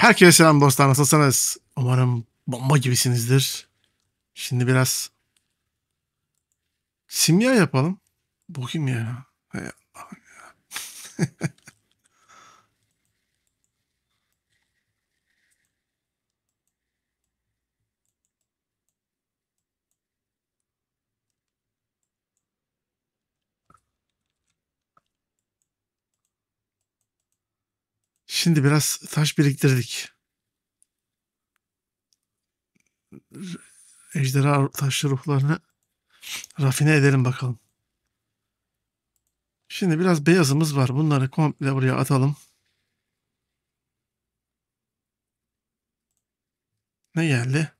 Herkese selam dostlar nasılsınız? Umarım bomba gibisinizdir. Şimdi biraz simya yapalım. Bakayım ya. Hay Allah'ım ya. Şimdi biraz taş biriktirdik. Ejderha taşlı ruhlarını rafine edelim bakalım. Şimdi biraz beyazımız var. Bunları komple buraya atalım. Ne geldi?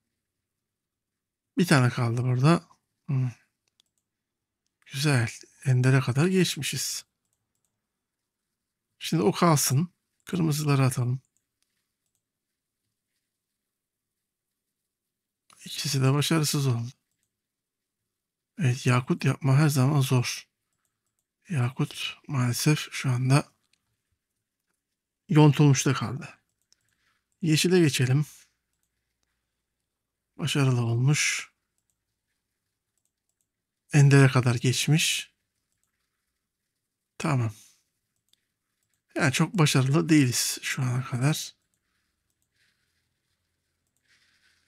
Bir tane kaldı burada. Hmm. Güzel. Ender'e kadar geçmişiz. Şimdi o kalsın. Kırmızıları atalım. İkisi de başarısız oldu. Evet yakut yapma her zaman zor. Yakut maalesef şu anda yontulmuş da kaldı. Yeşile geçelim. Başarılı olmuş. Endere kadar geçmiş. Tamam. Yani çok başarılı değiliz şu ana kadar.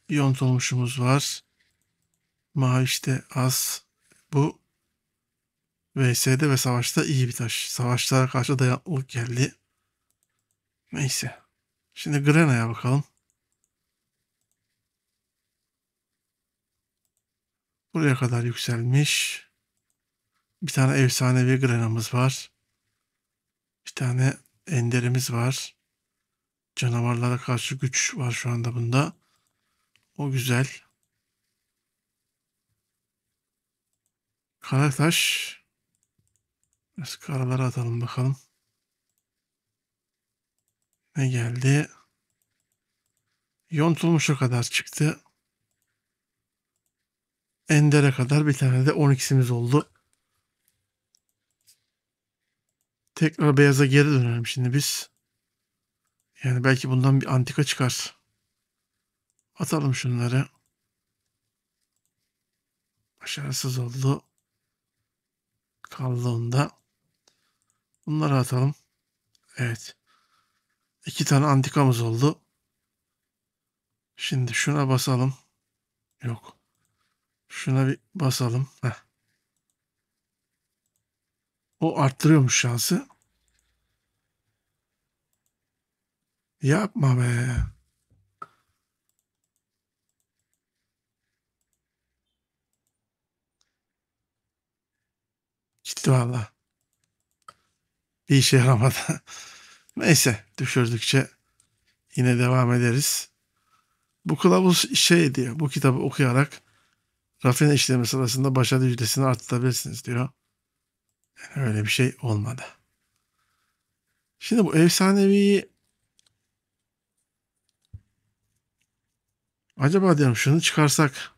Yon olmuşumuz var. Maviş'te az. Bu VS'de ve savaşta iyi bir taş. Savaşlara karşı dayanıklılık geldi. Neyse. Şimdi Grena'ya bakalım. Buraya kadar yükselmiş. Bir tane efsanevi Grena'mız var. Bir tane enderimiz var. Canavarlara karşı güç var şu anda bunda. O güzel. Karataş. Biraz karalara atalım bakalım. Ne geldi? Yontulmuş o kadar çıktı. Ender'e kadar bir tane de 12'simiz oldu. Tekrar beyaza geri dönelim şimdi biz. Yani belki bundan bir antika çıkar. Atalım şunları. Başarısız oldu. Kaldı Bunları atalım. Evet. İki tane antikamız oldu. Şimdi şuna basalım. Yok. Şuna bir basalım. Heh. O arttırıyormuş şansı. Yapma be. Gitti valla. Bir işe yaramadı. Neyse düşürdükçe yine devam ederiz. Bu kılavuz şey diyor. Bu kitabı okuyarak rafine işlemi sırasında başarı yüzdesini arttırabilirsiniz diyor. Yani öyle bir şey olmadı. Şimdi bu efsanevi. acaba diyorum şunu çıkarsak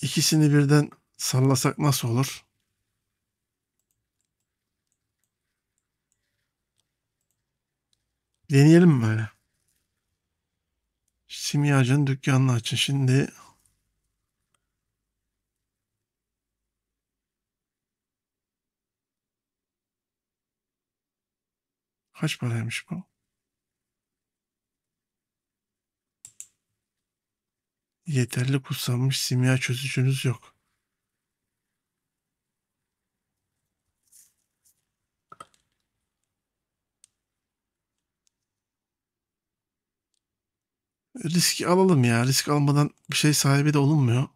ikisini birden sallasak nasıl olur? Deneyelim mi böyle? Simyacın dükkanını açın. Şimdi Kaç paraymış bu? yeterli kutsanmış simya çözücünüz yok. Riski alalım ya. Risk almadan bir şey sahibi de olunmuyor.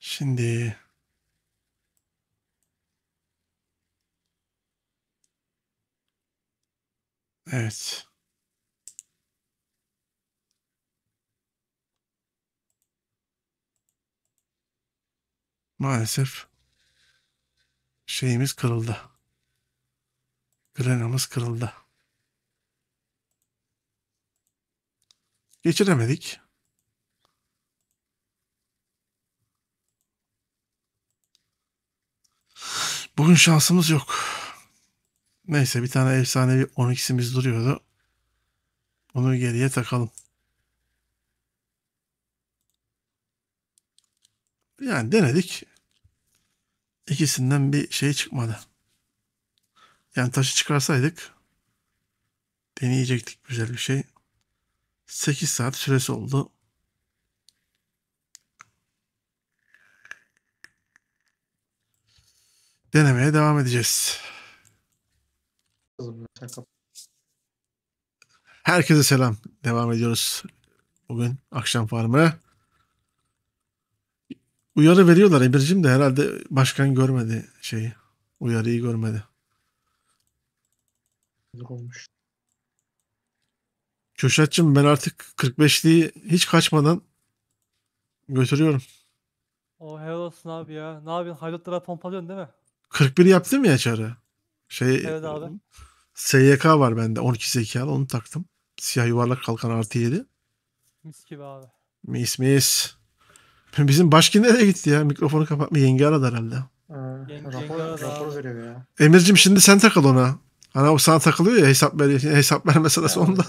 Şimdi Evet. Maalesef şeyimiz kırıldı. Grenamız kırıldı. Geçiremedik. Bugün şansımız yok. Neyse bir tane efsanevi 12'simiz duruyordu. Onu geriye takalım. Yani denedik. İkisinden bir şey çıkmadı. Yani taşı çıkarsaydık deneyecektik güzel bir şey. 8 saat süresi oldu. Denemeye devam edeceğiz. Herkese selam. Devam ediyoruz bugün akşam farmına. Uyarı veriyorlar Emir'cim de herhalde başkan görmedi şeyi. Uyarıyı görmedi. Olmuş. Köşatçım ben artık 45'liği hiç kaçmadan götürüyorum. O oh, helal olsun abi ya. Ne yapıyorsun? Haydutlara pompalıyorsun değil mi? 41 yaptım ya çarı. Şey, evet abi. SYK var bende 12 zekalı onu taktım. Siyah yuvarlak kalkan artı 7. Mis gibi abi. Mis mis. Bizim başkin nereye gitti ya? Mikrofonu kapatma yenge aradı herhalde. Ee, yenge rapor, aradı rapor veriyor ya. Emir'cim şimdi sen takıl ona. Hani o sana takılıyor ya hesap ver, hesap ver mesela yani, onda.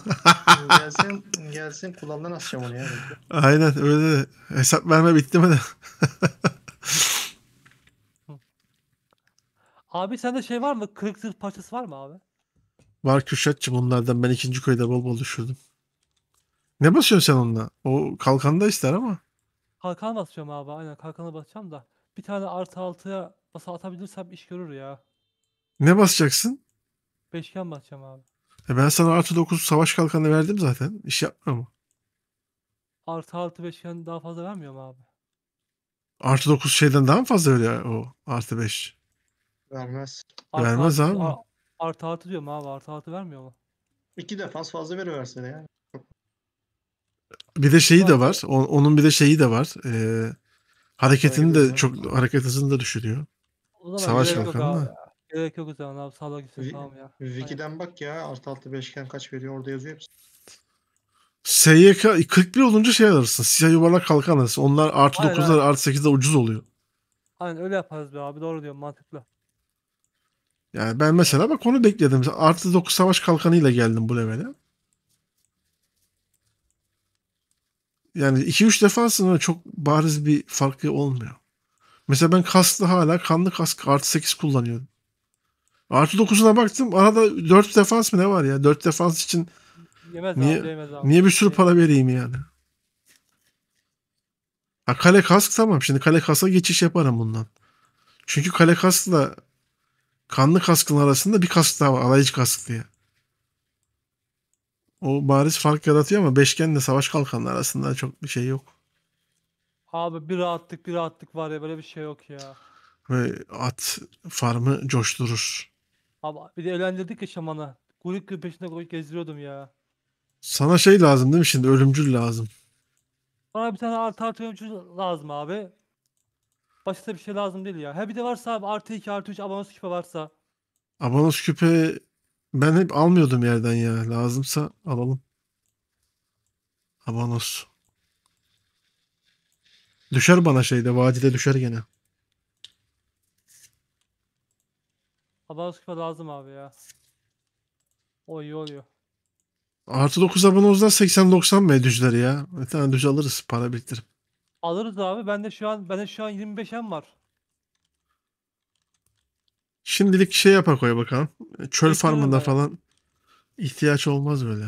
gelsin, gelsin kulağımdan asacağım onu ya. Aynen öyle de. Hesap verme bitti mi de. Abi sende şey var mı? Kırık zırh parçası var mı abi? Var Kürşatçı bunlardan. Ben ikinci köyde bol bol düşürdüm. Ne basıyorsun sen onunla? O da ister ama. Kalkan basacağım abi. Aynen kalkana basacağım da. Bir tane artı altıya basa atabilirsem iş görür ya. Ne basacaksın? Beşgen basacağım abi. E ben sana artı dokuz savaş kalkanı verdim zaten. İş yapmıyor mu? Artı altı beşgen daha fazla vermiyor mu abi? Artı dokuz şeyden daha mı fazla veriyor o artı beş? Vermez. Artı Vermez artı, abi. a- Artı artı diyorum abi. Artı artı vermiyor mu? İki defans fazla veriverse de yani. Bir de şeyi de var. Onun bir de şeyi de var. Ee, hareketini de çok hareket hızını da düşürüyor. O zaman Savaş gerek yok kalkanı abi. da. Gerek yok o zaman abi. Salla gitsin Vi- tamam ya. Wiki'den bak ya artı altı beşken kaç veriyor orada yazıyor hepsi. SYK 41 olunca şey alırsın. Siyah yuvarlak kalkan alırsın. Onlar artı Hayır, 9'lar hayır. artı 8'de ucuz oluyor. Aynen öyle yaparız be abi. Doğru diyorsun mantıklı. Yani ben mesela bak onu bekledim. Artı 9 savaş kalkanıyla geldim bu levele. Yani 2-3 defa aslında çok bariz bir farkı olmuyor. Mesela ben kaslı hala kanlı kask artı 8 kullanıyorum. Artı 9'una baktım arada 4 defans mı ne var ya? 4 defans için yemez niye, abi, abi. niye bir sürü para vereyim yani? Ha, kale kask tamam. Şimdi kale kasa geçiş yaparım bundan. Çünkü kale kaskla kanlı kaskın arasında bir kask daha var. Alaycı kask diye. O bariz fark yaratıyor ama beşgenle savaş kalkanı arasında çok bir şey yok. Abi bir rahatlık bir rahatlık var ya böyle bir şey yok ya. Ve at farmı coşturur. Abi bir de eğlendirdik ya şamanı. Kuyruk gibi peşinde gezdiriyordum ya. Sana şey lazım değil mi şimdi? Ölümcül lazım. Bana bir tane artı artı ölümcül lazım abi. Başka bir şey lazım değil ya. Ha bir de varsa abi artı 2 artı 3 abanos küpe varsa. Abanos küpe ben hep almıyordum yerden ya. Lazımsa alalım. Abanos. Düşer bana şeyde. Vadide düşer gene. Abanos küpe lazım abi ya. O iyi oluyor. Artı 9 abonozdan 80-90 mı düşler ya? Bir tane düz alırız para biriktirip. Alırız abi. Ben de şu an ben de şu an 25'em var. Şimdilik şey yapar koy bakalım. Çöl Bekliyorum farmında falan ihtiyaç olmaz böyle.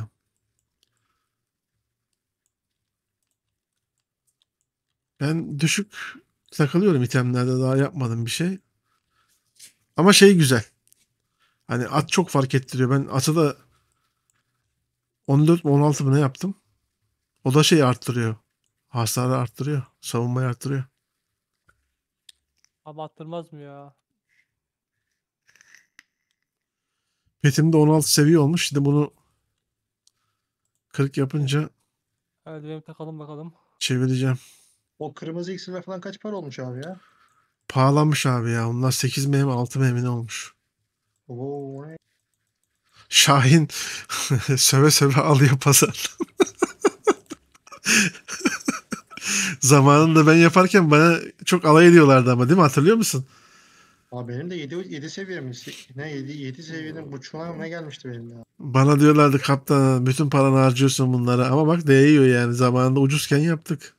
Ben düşük takılıyorum itemlerde daha yapmadım bir şey. Ama şey güzel. Hani at çok fark ettiriyor. Ben atı da 14 mi 16 mı ne yaptım? O da şeyi arttırıyor. Hasarı arttırıyor. Savunmayı arttırıyor. Abi attırmaz mı ya? Petim de 16 seviye olmuş. Şimdi bunu 40 yapınca Evet benim takalım bakalım. çevireceğim. O kırmızı iksirler falan kaç para olmuş abi ya? Pahalanmış abi ya. Onlar 8 meyve 6 meyve olmuş? Oo, Şahin söve söve alıyor pazar. Zamanında ben yaparken bana çok alay ediyorlardı ama değil mi? Hatırlıyor musun? Abi benim de 7, 7 seviyem. Ne 7, 7 seviyenin buçuğuna ne gelmişti benim ya? Bana diyorlardı kaptan bütün paranı harcıyorsun bunlara. Ama bak değiyor yani. Zamanında ucuzken yaptık.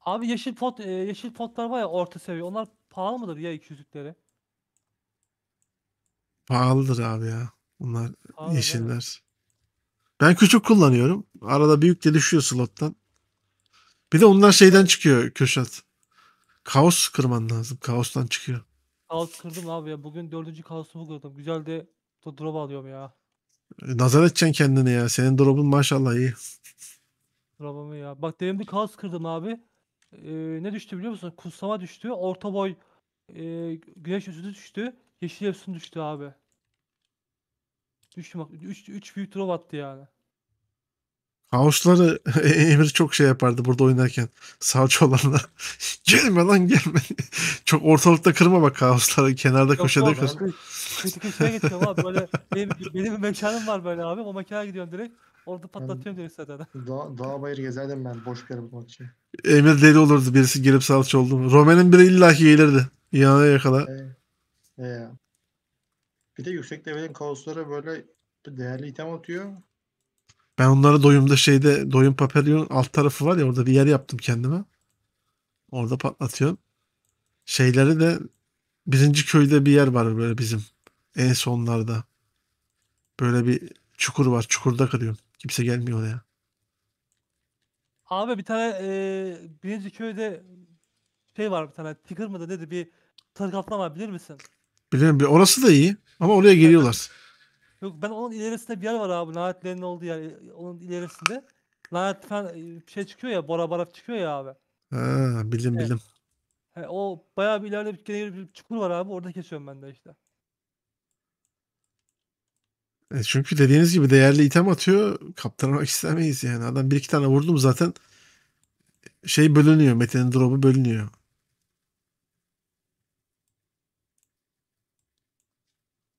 Abi yeşil pot e, yeşil potlar var ya orta seviye. Onlar pahalı mıdır ya 200'lükleri? Pahalıdır abi ya. Bunlar Pahalı, yeşiller. Ben küçük kullanıyorum. Arada büyük de düşüyor slottan. Bir de onlar şeyden çıkıyor Köşat. Kaos kırman lazım. Kaostan çıkıyor. Kaos kırdım abi ya. Bugün dördüncü kaosumu kırdım. Güzel de drop alıyorum ya. E, nazar edeceksin kendine ya. Senin drop'un maşallah iyi. Drop'umu ya. Bak demin bir kaos kırdım abi. Ee, ne düştü biliyor musun? Kutsama düştü. Orta boy e, güneş yüzü düştü. Yeşil efsun düştü abi. Düştü bak. 3 büyük drop attı yani. Hauşları Emir çok şey yapardı burada oynarken. Sağcı olanlar. gelme lan gelme. çok ortalıkta kırma bak hauşları. Kenarda Yok, köşede kır. Köşeye gitmiyorum abi. Böyle benim, benim bir mekanım var böyle abi. O mekana gidiyorum direkt. Orada patlatıyorum direkt zaten. Dağ, dağ bayır gezerdim ben boş bir yer bulmak için. Emir deli olurdu birisi gelip salça oldu. Roman'ın biri illaki gelirdi. Yana yakala. Ee, e. Bir de yüksek levelin kaoslara böyle değerli item atıyor. Ben onları doyumda şeyde doyum paperyonun alt tarafı var ya orada bir yer yaptım kendime. Orada patlatıyorum. Şeyleri de birinci köyde bir yer var böyle bizim. En sonlarda. Böyle bir çukur var. Çukurda kırıyorum. Kimse gelmiyor oraya. Abi bir tane e, birinci köyde şey var bir tane tigır mı da nedir bir sarı kaplan bilir misin? Biliyorum. Orası da iyi ama oraya geliyorlar. Evet. Yok ben onun ilerisinde bir yer var abi. Lanetlerin olduğu yer. E, onun ilerisinde. Lanet falan e, bir şey çıkıyor ya. Bora baraf çıkıyor ya abi. Ha bildim evet. bildim. He, o bayağı bir ileride bir, bir, bir çukur var abi. Orada kesiyorum ben de işte. E çünkü dediğiniz gibi değerli item atıyor. Kaptırmak istemeyiz yani. Adam bir iki tane vurdum zaten şey bölünüyor. Mete'nin drop'u bölünüyor.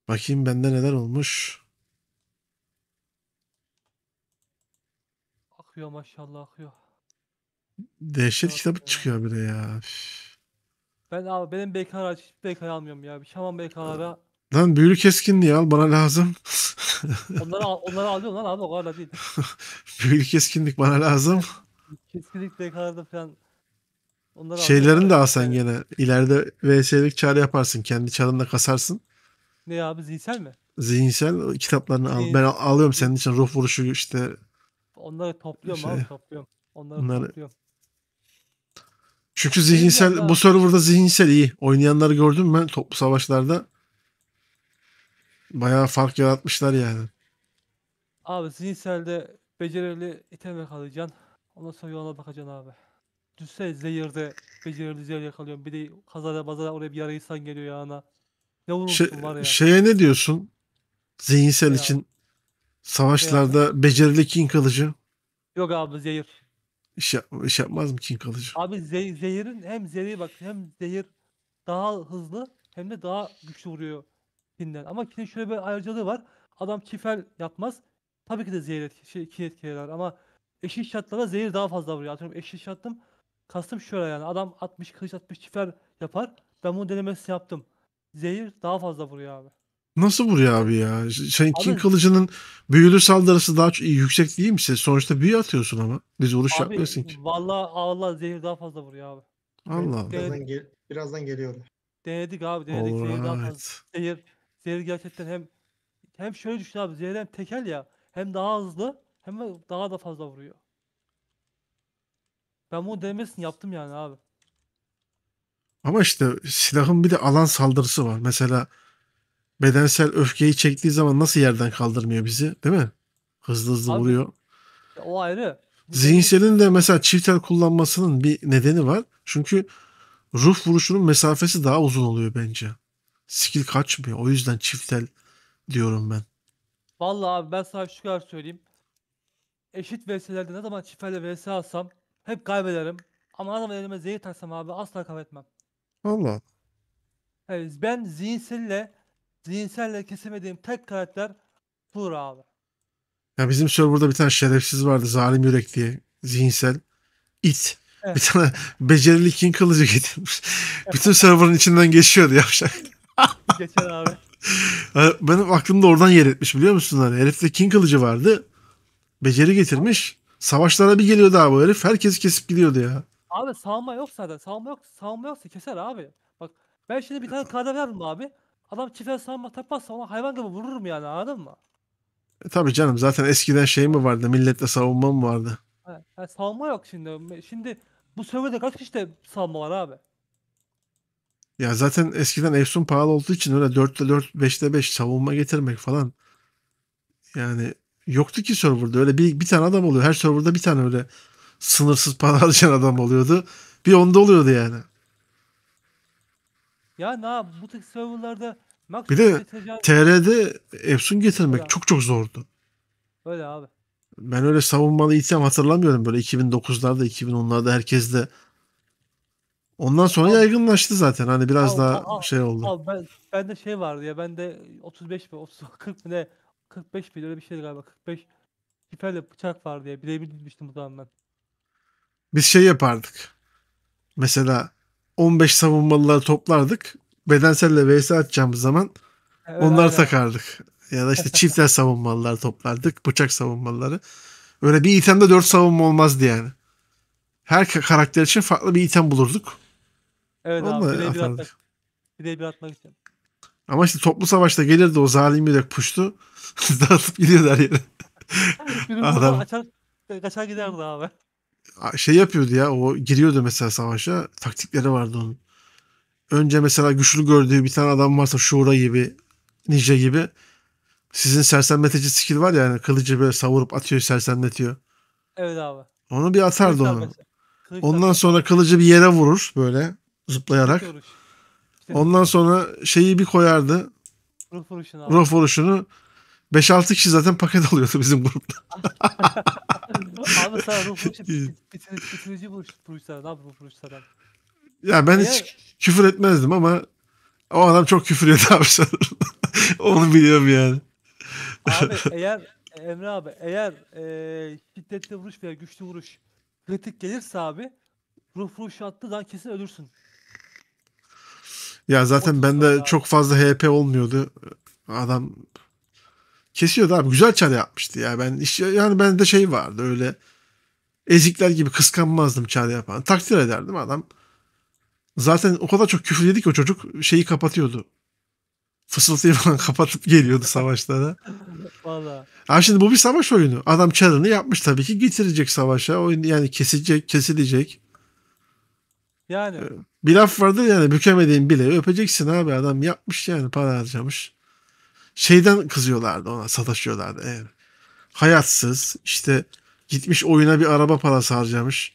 Bakayım bende neler olmuş. Akıyor maşallah akıyor. Dehşet kitabı çıkıyor bir de ya. Ben abi benim BK araç hiç BK almıyorum ya. Bir Şaman BK Lan büyülü keskinliği al bana lazım. onları, al- onları alıyorum lan abi o kadar da değil. büyülü keskinlik bana lazım. Keskinlik BK'larda falan. Onları Şeylerini de al sen gene. İleride VS'lik çağrı yaparsın. Kendi çarınla kasarsın. Ne abi zihinsel mi? Zihinsel kitaplarını al. Ben alıyorum senin için ruh vuruşu işte. Onları topluyorum şey. abi topluyorum. Onları, Bunları... topluyorum. Çünkü zihinsel bu serverda zihinsel iyi. Oynayanları gördüm ben toplu savaşlarda. Bayağı fark yaratmışlar yani. Abi zihinselde becerili item yakalayacaksın. Ondan sonra yoluna bakacaksın abi. Düşse zehirde becerili zehir yakalıyorsun. Bir de kazada bazada oraya bir yarı insan geliyor yağına. Yavrum şey, ya. Şeye ne diyorsun? Zihinsel ya. Şey için savaşlarda ya. Şey becerili kin kalıcı. Yok abi zehir. İş, yap, iş yapmaz mı kin kalıcı? Abi ze zehirin hem zehri bak hem zehir daha hızlı hem de daha güçlü vuruyor kinden. Ama kinin şöyle bir ayrıcalığı var. Adam kifel yapmaz. Tabii ki de zehir etki, şey, kin etkiler ama eşit şartlarda zehir daha fazla vuruyor. Atıyorum eşit şartım kastım şöyle yani adam 60 kılıç 60 çifer yapar. Ben bunu denemesi yaptım. Zehir daha fazla vuruyor abi. Nasıl vuruyor abi ya? Şeyin Abi- kılıcının büyülü saldırısı daha ç- yüksek değil mi Sonuçta büyü atıyorsun ama. Biz vuruş Abi yapmıyorsun ki. valla Allah zehir daha fazla vuruyor abi. Allah Allah. Birazdan, gel- birazdan geliyorlar. Denedik abi denedik zehir daha fazla. Zehir, zehir gerçekten hem hem şöyle düşün abi zehir hem tekel ya hem daha hızlı hem de daha da fazla vuruyor. Ben bunu denemesini yaptım yani abi. Ama işte silahın bir de alan saldırısı var. Mesela bedensel öfkeyi çektiği zaman nasıl yerden kaldırmıyor bizi değil mi? Hızlı hızlı Abi, vuruyor. O ayrı. Zihinsel'in de mesela çift el kullanmasının bir nedeni var. Çünkü ruh vuruşunun mesafesi daha uzun oluyor bence. Skill kaçmıyor. O yüzden çift el diyorum ben. Vallahi abi ben sana şu kadar söyleyeyim. Eşit VS'lerde ne zaman çift elle VS alsam hep kaybederim. Ama ne zaman elime zehir taksam abi asla kaybetmem. Allah Evet, ben zihinselle zihinselle kesemediğim tek karakter Tuğra abi. Ya bizim serverda bir tane şerefsiz vardı zalim yürek diye zihinsel it. Evet. Bir tane becerili king kılıcı getirmiş. Bütün serverın içinden geçiyordu yavşak. Geçer abi. Yani benim aklımda oradan yer etmiş biliyor musun? Hani herifte king kılıcı vardı. Beceri getirmiş. Savaşlara bir geliyordu abi herif. Herkesi kesip gidiyordu ya. Abi savunma yok zaten. Savunma yok. Savunma yoksa keser abi. Bak ben şimdi bir tane kağıda verdim abi. Adam çifte savunma taparsa ona hayvan gibi vururum yani anladın mı? E, tabii canım zaten eskiden şey mi vardı? Milletle savunma mı vardı? Evet, yani savunma yok şimdi. Şimdi bu serverde kaç kişi de savunma var abi? Ya zaten eskiden Efsun pahalı olduğu için öyle 4'te 4, 5'te 5 savunma getirmek falan. Yani yoktu ki serverda öyle bir, bir tane adam oluyor. Her serverda bir tane öyle sınırsız para harcayan adam oluyordu. Bir onda oluyordu yani. Ya ne bu tek serverlarda bir de TR'de Epson getirmek çok çok zordu. Öyle abi. Ben öyle savunmalı item hatırlamıyorum böyle 2009'larda 2010'larda herkes de Ondan sonra abi, yaygınlaştı zaten. Hani biraz al, daha al, şey oldu. Al, ben de şey vardı ya. ben de 35 mi 30 40 mi ne 45 mi öyle bir şeydi galiba. 45 hiperle bıçak vardı ya. Birebir dizmiştim o zaman ben biz şey yapardık. Mesela 15 savunmalıları toplardık. Bedenselle vs atacağımız zaman evet, onları aynen. takardık. Ya da işte çiftler savunmalılar toplardık. Bıçak savunmalıları. Öyle bir itemde 4 savunma olmazdı yani. Her karakter için farklı bir item bulurduk. Evet Onu abi. Bir atmak, bir atmak için. Ama işte toplu savaşta gelirdi o zalim yürek puştu. Dağıtıp gidiyordu her yere. Adam. kaçar kaçar giderdi abi şey yapıyordu ya o giriyordu mesela savaşa taktikleri vardı onun. Önce mesela güçlü gördüğü bir tane adam varsa Şura gibi Ninja gibi sizin sersemletici skill var ya yani kılıcı böyle savurup atıyor sersemletiyor. Evet abi. Onu bir atardı Kılıç onu. Ondan sonra kılıcı bir yere vurur böyle zıplayarak. Ondan sonra şeyi bir koyardı. Ruh vuruşunu. Ruh vuruşunu. 5-6 kişi zaten paket alıyordu bizim grupta. abi sana ruh vuruşu bitirici, bitirici vuruş, vuruşlar lan ruh vuruşlardan. Ya ben hiç küfür etmezdim ama o adam çok küfür ediyordu abi Onu biliyorum yani. Abi eğer Emre abi eğer e, şiddetli vuruş veya güçlü vuruş kritik gelirse abi ruh vuruşu attı lan kesin ölürsün. Ya zaten bende çok fazla HP olmuyordu. Adam Kesiyordu abi. Güzel çare yapmıştı ya. Ben iş, yani de şey vardı öyle ezikler gibi kıskanmazdım çare yapan. Takdir ederdim adam. Zaten o kadar çok küfür yedi ki o çocuk şeyi kapatıyordu. Fısıltıyı falan kapatıp geliyordu savaşlara. Valla. Abi şimdi bu bir savaş oyunu. Adam çarını yapmış tabii ki getirecek savaşa. Oyun yani kesecek, kesilecek. Yani. Bir laf vardır yani bükemediğin bile öpeceksin abi adam yapmış yani para harcamış şeyden kızıyorlardı ona sataşıyorlardı. Evet. Hayatsız işte gitmiş oyuna bir araba parası harcamış.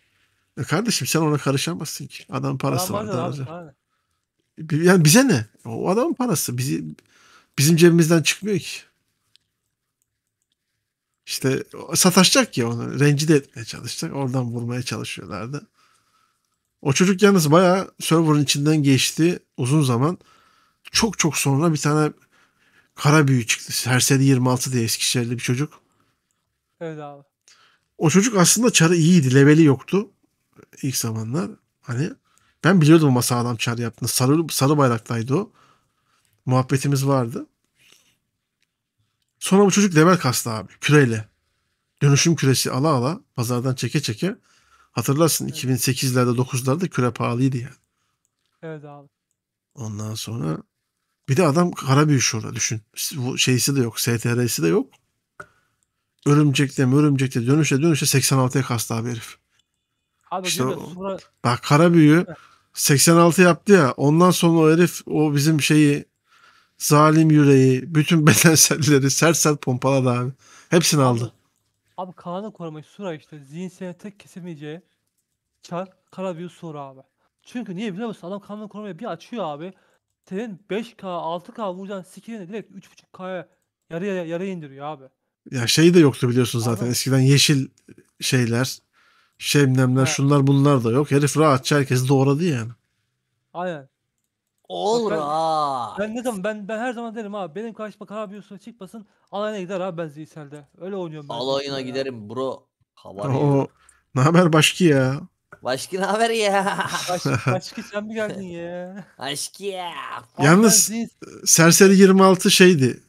E kardeşim sen ona karışamazsın ki. adamın parası var. Abi, e abi. Yani bize ne? O adamın parası. Bizi, bizim cebimizden çıkmıyor ki. İşte sataşacak ya onu. Rencide etmeye çalışacak. Oradan vurmaya çalışıyorlardı. O çocuk yalnız bayağı server'ın içinden geçti uzun zaman. Çok çok sonra bir tane Kara büyü çıktı. Serseri 26 diye Eskişehirli bir çocuk. Evet abi. O çocuk aslında çarı iyiydi. Leveli yoktu ilk zamanlar. Hani ben biliyordum ama sağlam çar yaptığını. Sarı, sarı bayraktaydı o. Muhabbetimiz vardı. Sonra bu çocuk level kastı abi. Küreyle. Dönüşüm küresi ala ala pazardan çeke çeke. Hatırlarsın evet. 2008'lerde 9'larda küre pahalıydı yani. Evet abi. Ondan sonra bir de adam kara büyüş orada düşün. Bu şeysi de yok. STR'si de yok. Örümcekte örümcekte dönüşe dönüşe 86'ya kastı abi herif. Abi işte o, sonra... Bak kara büyü 86 yaptı ya. Ondan sonra o herif o bizim şeyi zalim yüreği, bütün bedenselleri sert sert pompaladı abi. Hepsini aldı. Abi Kaan'ı korumayı sonra işte zihinsel tek kesemeyeceği Çar, Karabüyü sonra abi. Çünkü niye biliyor musun? Adam Kaan'ı korumaya bir açıyor abi senin 5K, 6K vuracağın skillini direkt 3.5K'ya yarı yarı indiriyor abi. Ya şey de yoktu biliyorsun zaten. Anladım. Eskiden yeşil şeyler, şemnemler, evet. şunlar bunlar da yok. Herif rahatça herkesi doğradı yani. Aynen. Olur Ben, ben ne zaman ben ben her zaman derim abi benim karşıma usta çıkmasın alayına gider abi ben Zeysel'de. Öyle oynuyorum ben. Alayına giderim ya. bro. Havarıyım. ne haber başki ya? Başka ne haber ya? Aşk, aşkı sen mi geldin ya? Aşkı ya. Yalnız e, Serseri 26 şeydi.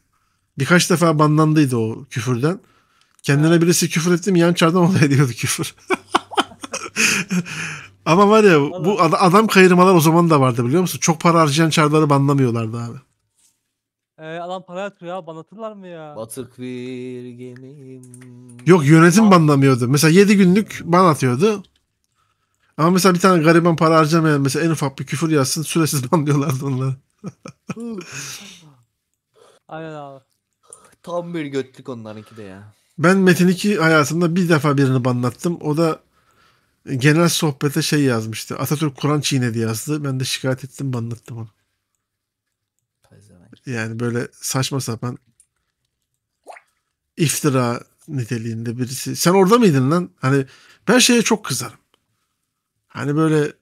Birkaç defa banlandıydı o küfürden. Kendine ha. birisi küfür etti mi yan çardan olay diyordu küfür. Ama var ya bu adam kayırmalar o zaman da vardı biliyor musun? Çok para harcayan çarları banlamıyorlardı abi. Ee, adam para yatırıyor ya banlatırlar mı ya? Batık bir gelim. Yok yönetim banlamıyordu. Mesela 7 günlük ban atıyordu. Ama mesela bir tane gariban para harcamayan mesela en ufak bir küfür yazsın süresiz banlıyorlardı onları. Aynen abi. Tam bir götlük onlarınki de ya. Ben Metin 2 hayatımda bir defa birini banlattım. O da genel sohbete şey yazmıştı. Atatürk Kur'an çiğnedi yazdı. Ben de şikayet ettim banlattım onu. Yani böyle saçma sapan iftira niteliğinde birisi. Sen orada mıydın lan? Hani ben şeye çok kızarım hani böyle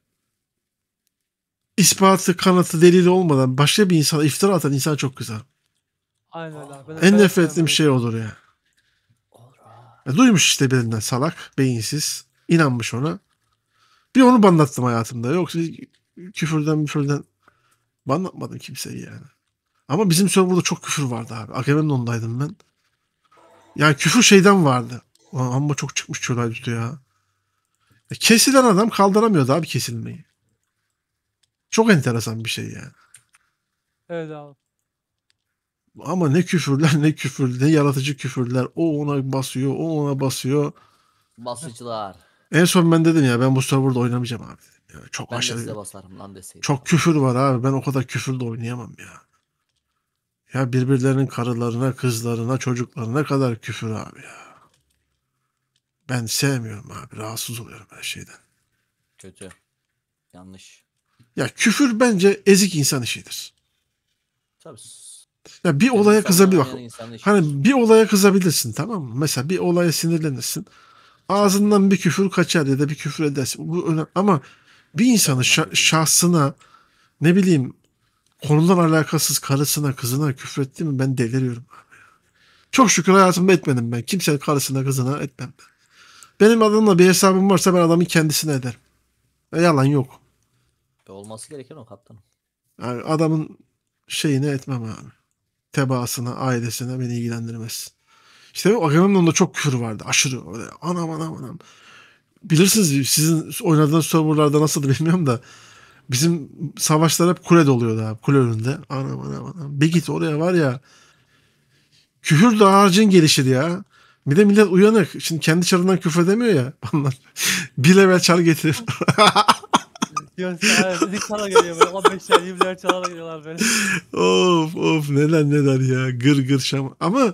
ispatı kanıtı delili olmadan başka bir insana iftira atan insan çok güzel. Aynen öyle. Ben en nefret ettiğim şey olur ya. ya. Duymuş işte birinden salak, beyinsiz. inanmış ona. Bir onu banlattım hayatımda. Yoksa küfürden müfürden banlatmadım kimseyi yani. Ama bizim serverda çok küfür vardı abi. ondaydım ben. Yani küfür şeyden vardı. Ama çok çıkmış çöl ya. E, kesilen adam kaldıramıyordu abi kesilmeyi. Çok enteresan bir şey yani. Evet abi. Ama ne küfürler ne küfürler ne yaratıcı küfürler. O ona basıyor, o ona basıyor. Basıcılar. En son ben dedim ya ben bu serverda oynamayacağım abi. Dedim Çok ben aşırı. De size basarım lan deseydim. Çok küfür var abi. Ben o kadar küfürle oynayamam ya. Ya birbirlerinin karılarına, kızlarına, çocuklarına kadar küfür abi ya. Ben sevmiyorum abi. Rahatsız oluyorum her şeyden. Kötü. Yanlış. Ya küfür bence ezik insan işidir. Tabii. Ya bir yani olaya kızabilir. Bak, hani bir olaya kızabilirsin tamam mı? Mesela bir olaya sinirlenirsin. Ağzından bir küfür kaçar ya da bir küfür edersin. Bu önemli. Ama bir insanın şah- şahsına ne bileyim konudan alakasız karısına kızına küfür etti mi ben deliriyorum. Çok şükür hayatımda etmedim ben. Kimsenin karısına kızına etmem ben. Benim adamla bir hesabım varsa ben adamın kendisine ederim. E, yalan yok. E, olması gereken o kaptan. Yani adamın şeyini etmem abi. Tebaasına, ailesine beni ilgilendirmez. İşte Agamemnon'da çok küfür vardı. Aşırı. Öyle, anam anam anam. Bilirsiniz sizin oynadığınız serverlarda nasıl bilmiyorum da bizim savaşlar hep kule doluyordu abi. Kule önünde. Anam anam anam. Bir git oraya var ya küfür dağarcığın gelişir ya. Bir de millet uyanık. Şimdi kendi çarından küfür edemiyor ya. bunlar. bir level çar getirir. Diyorsun sana geliyor böyle 15 yer 20 yer çalana geliyorlar böyle. Of of neler neler ya gır gır şam. Ama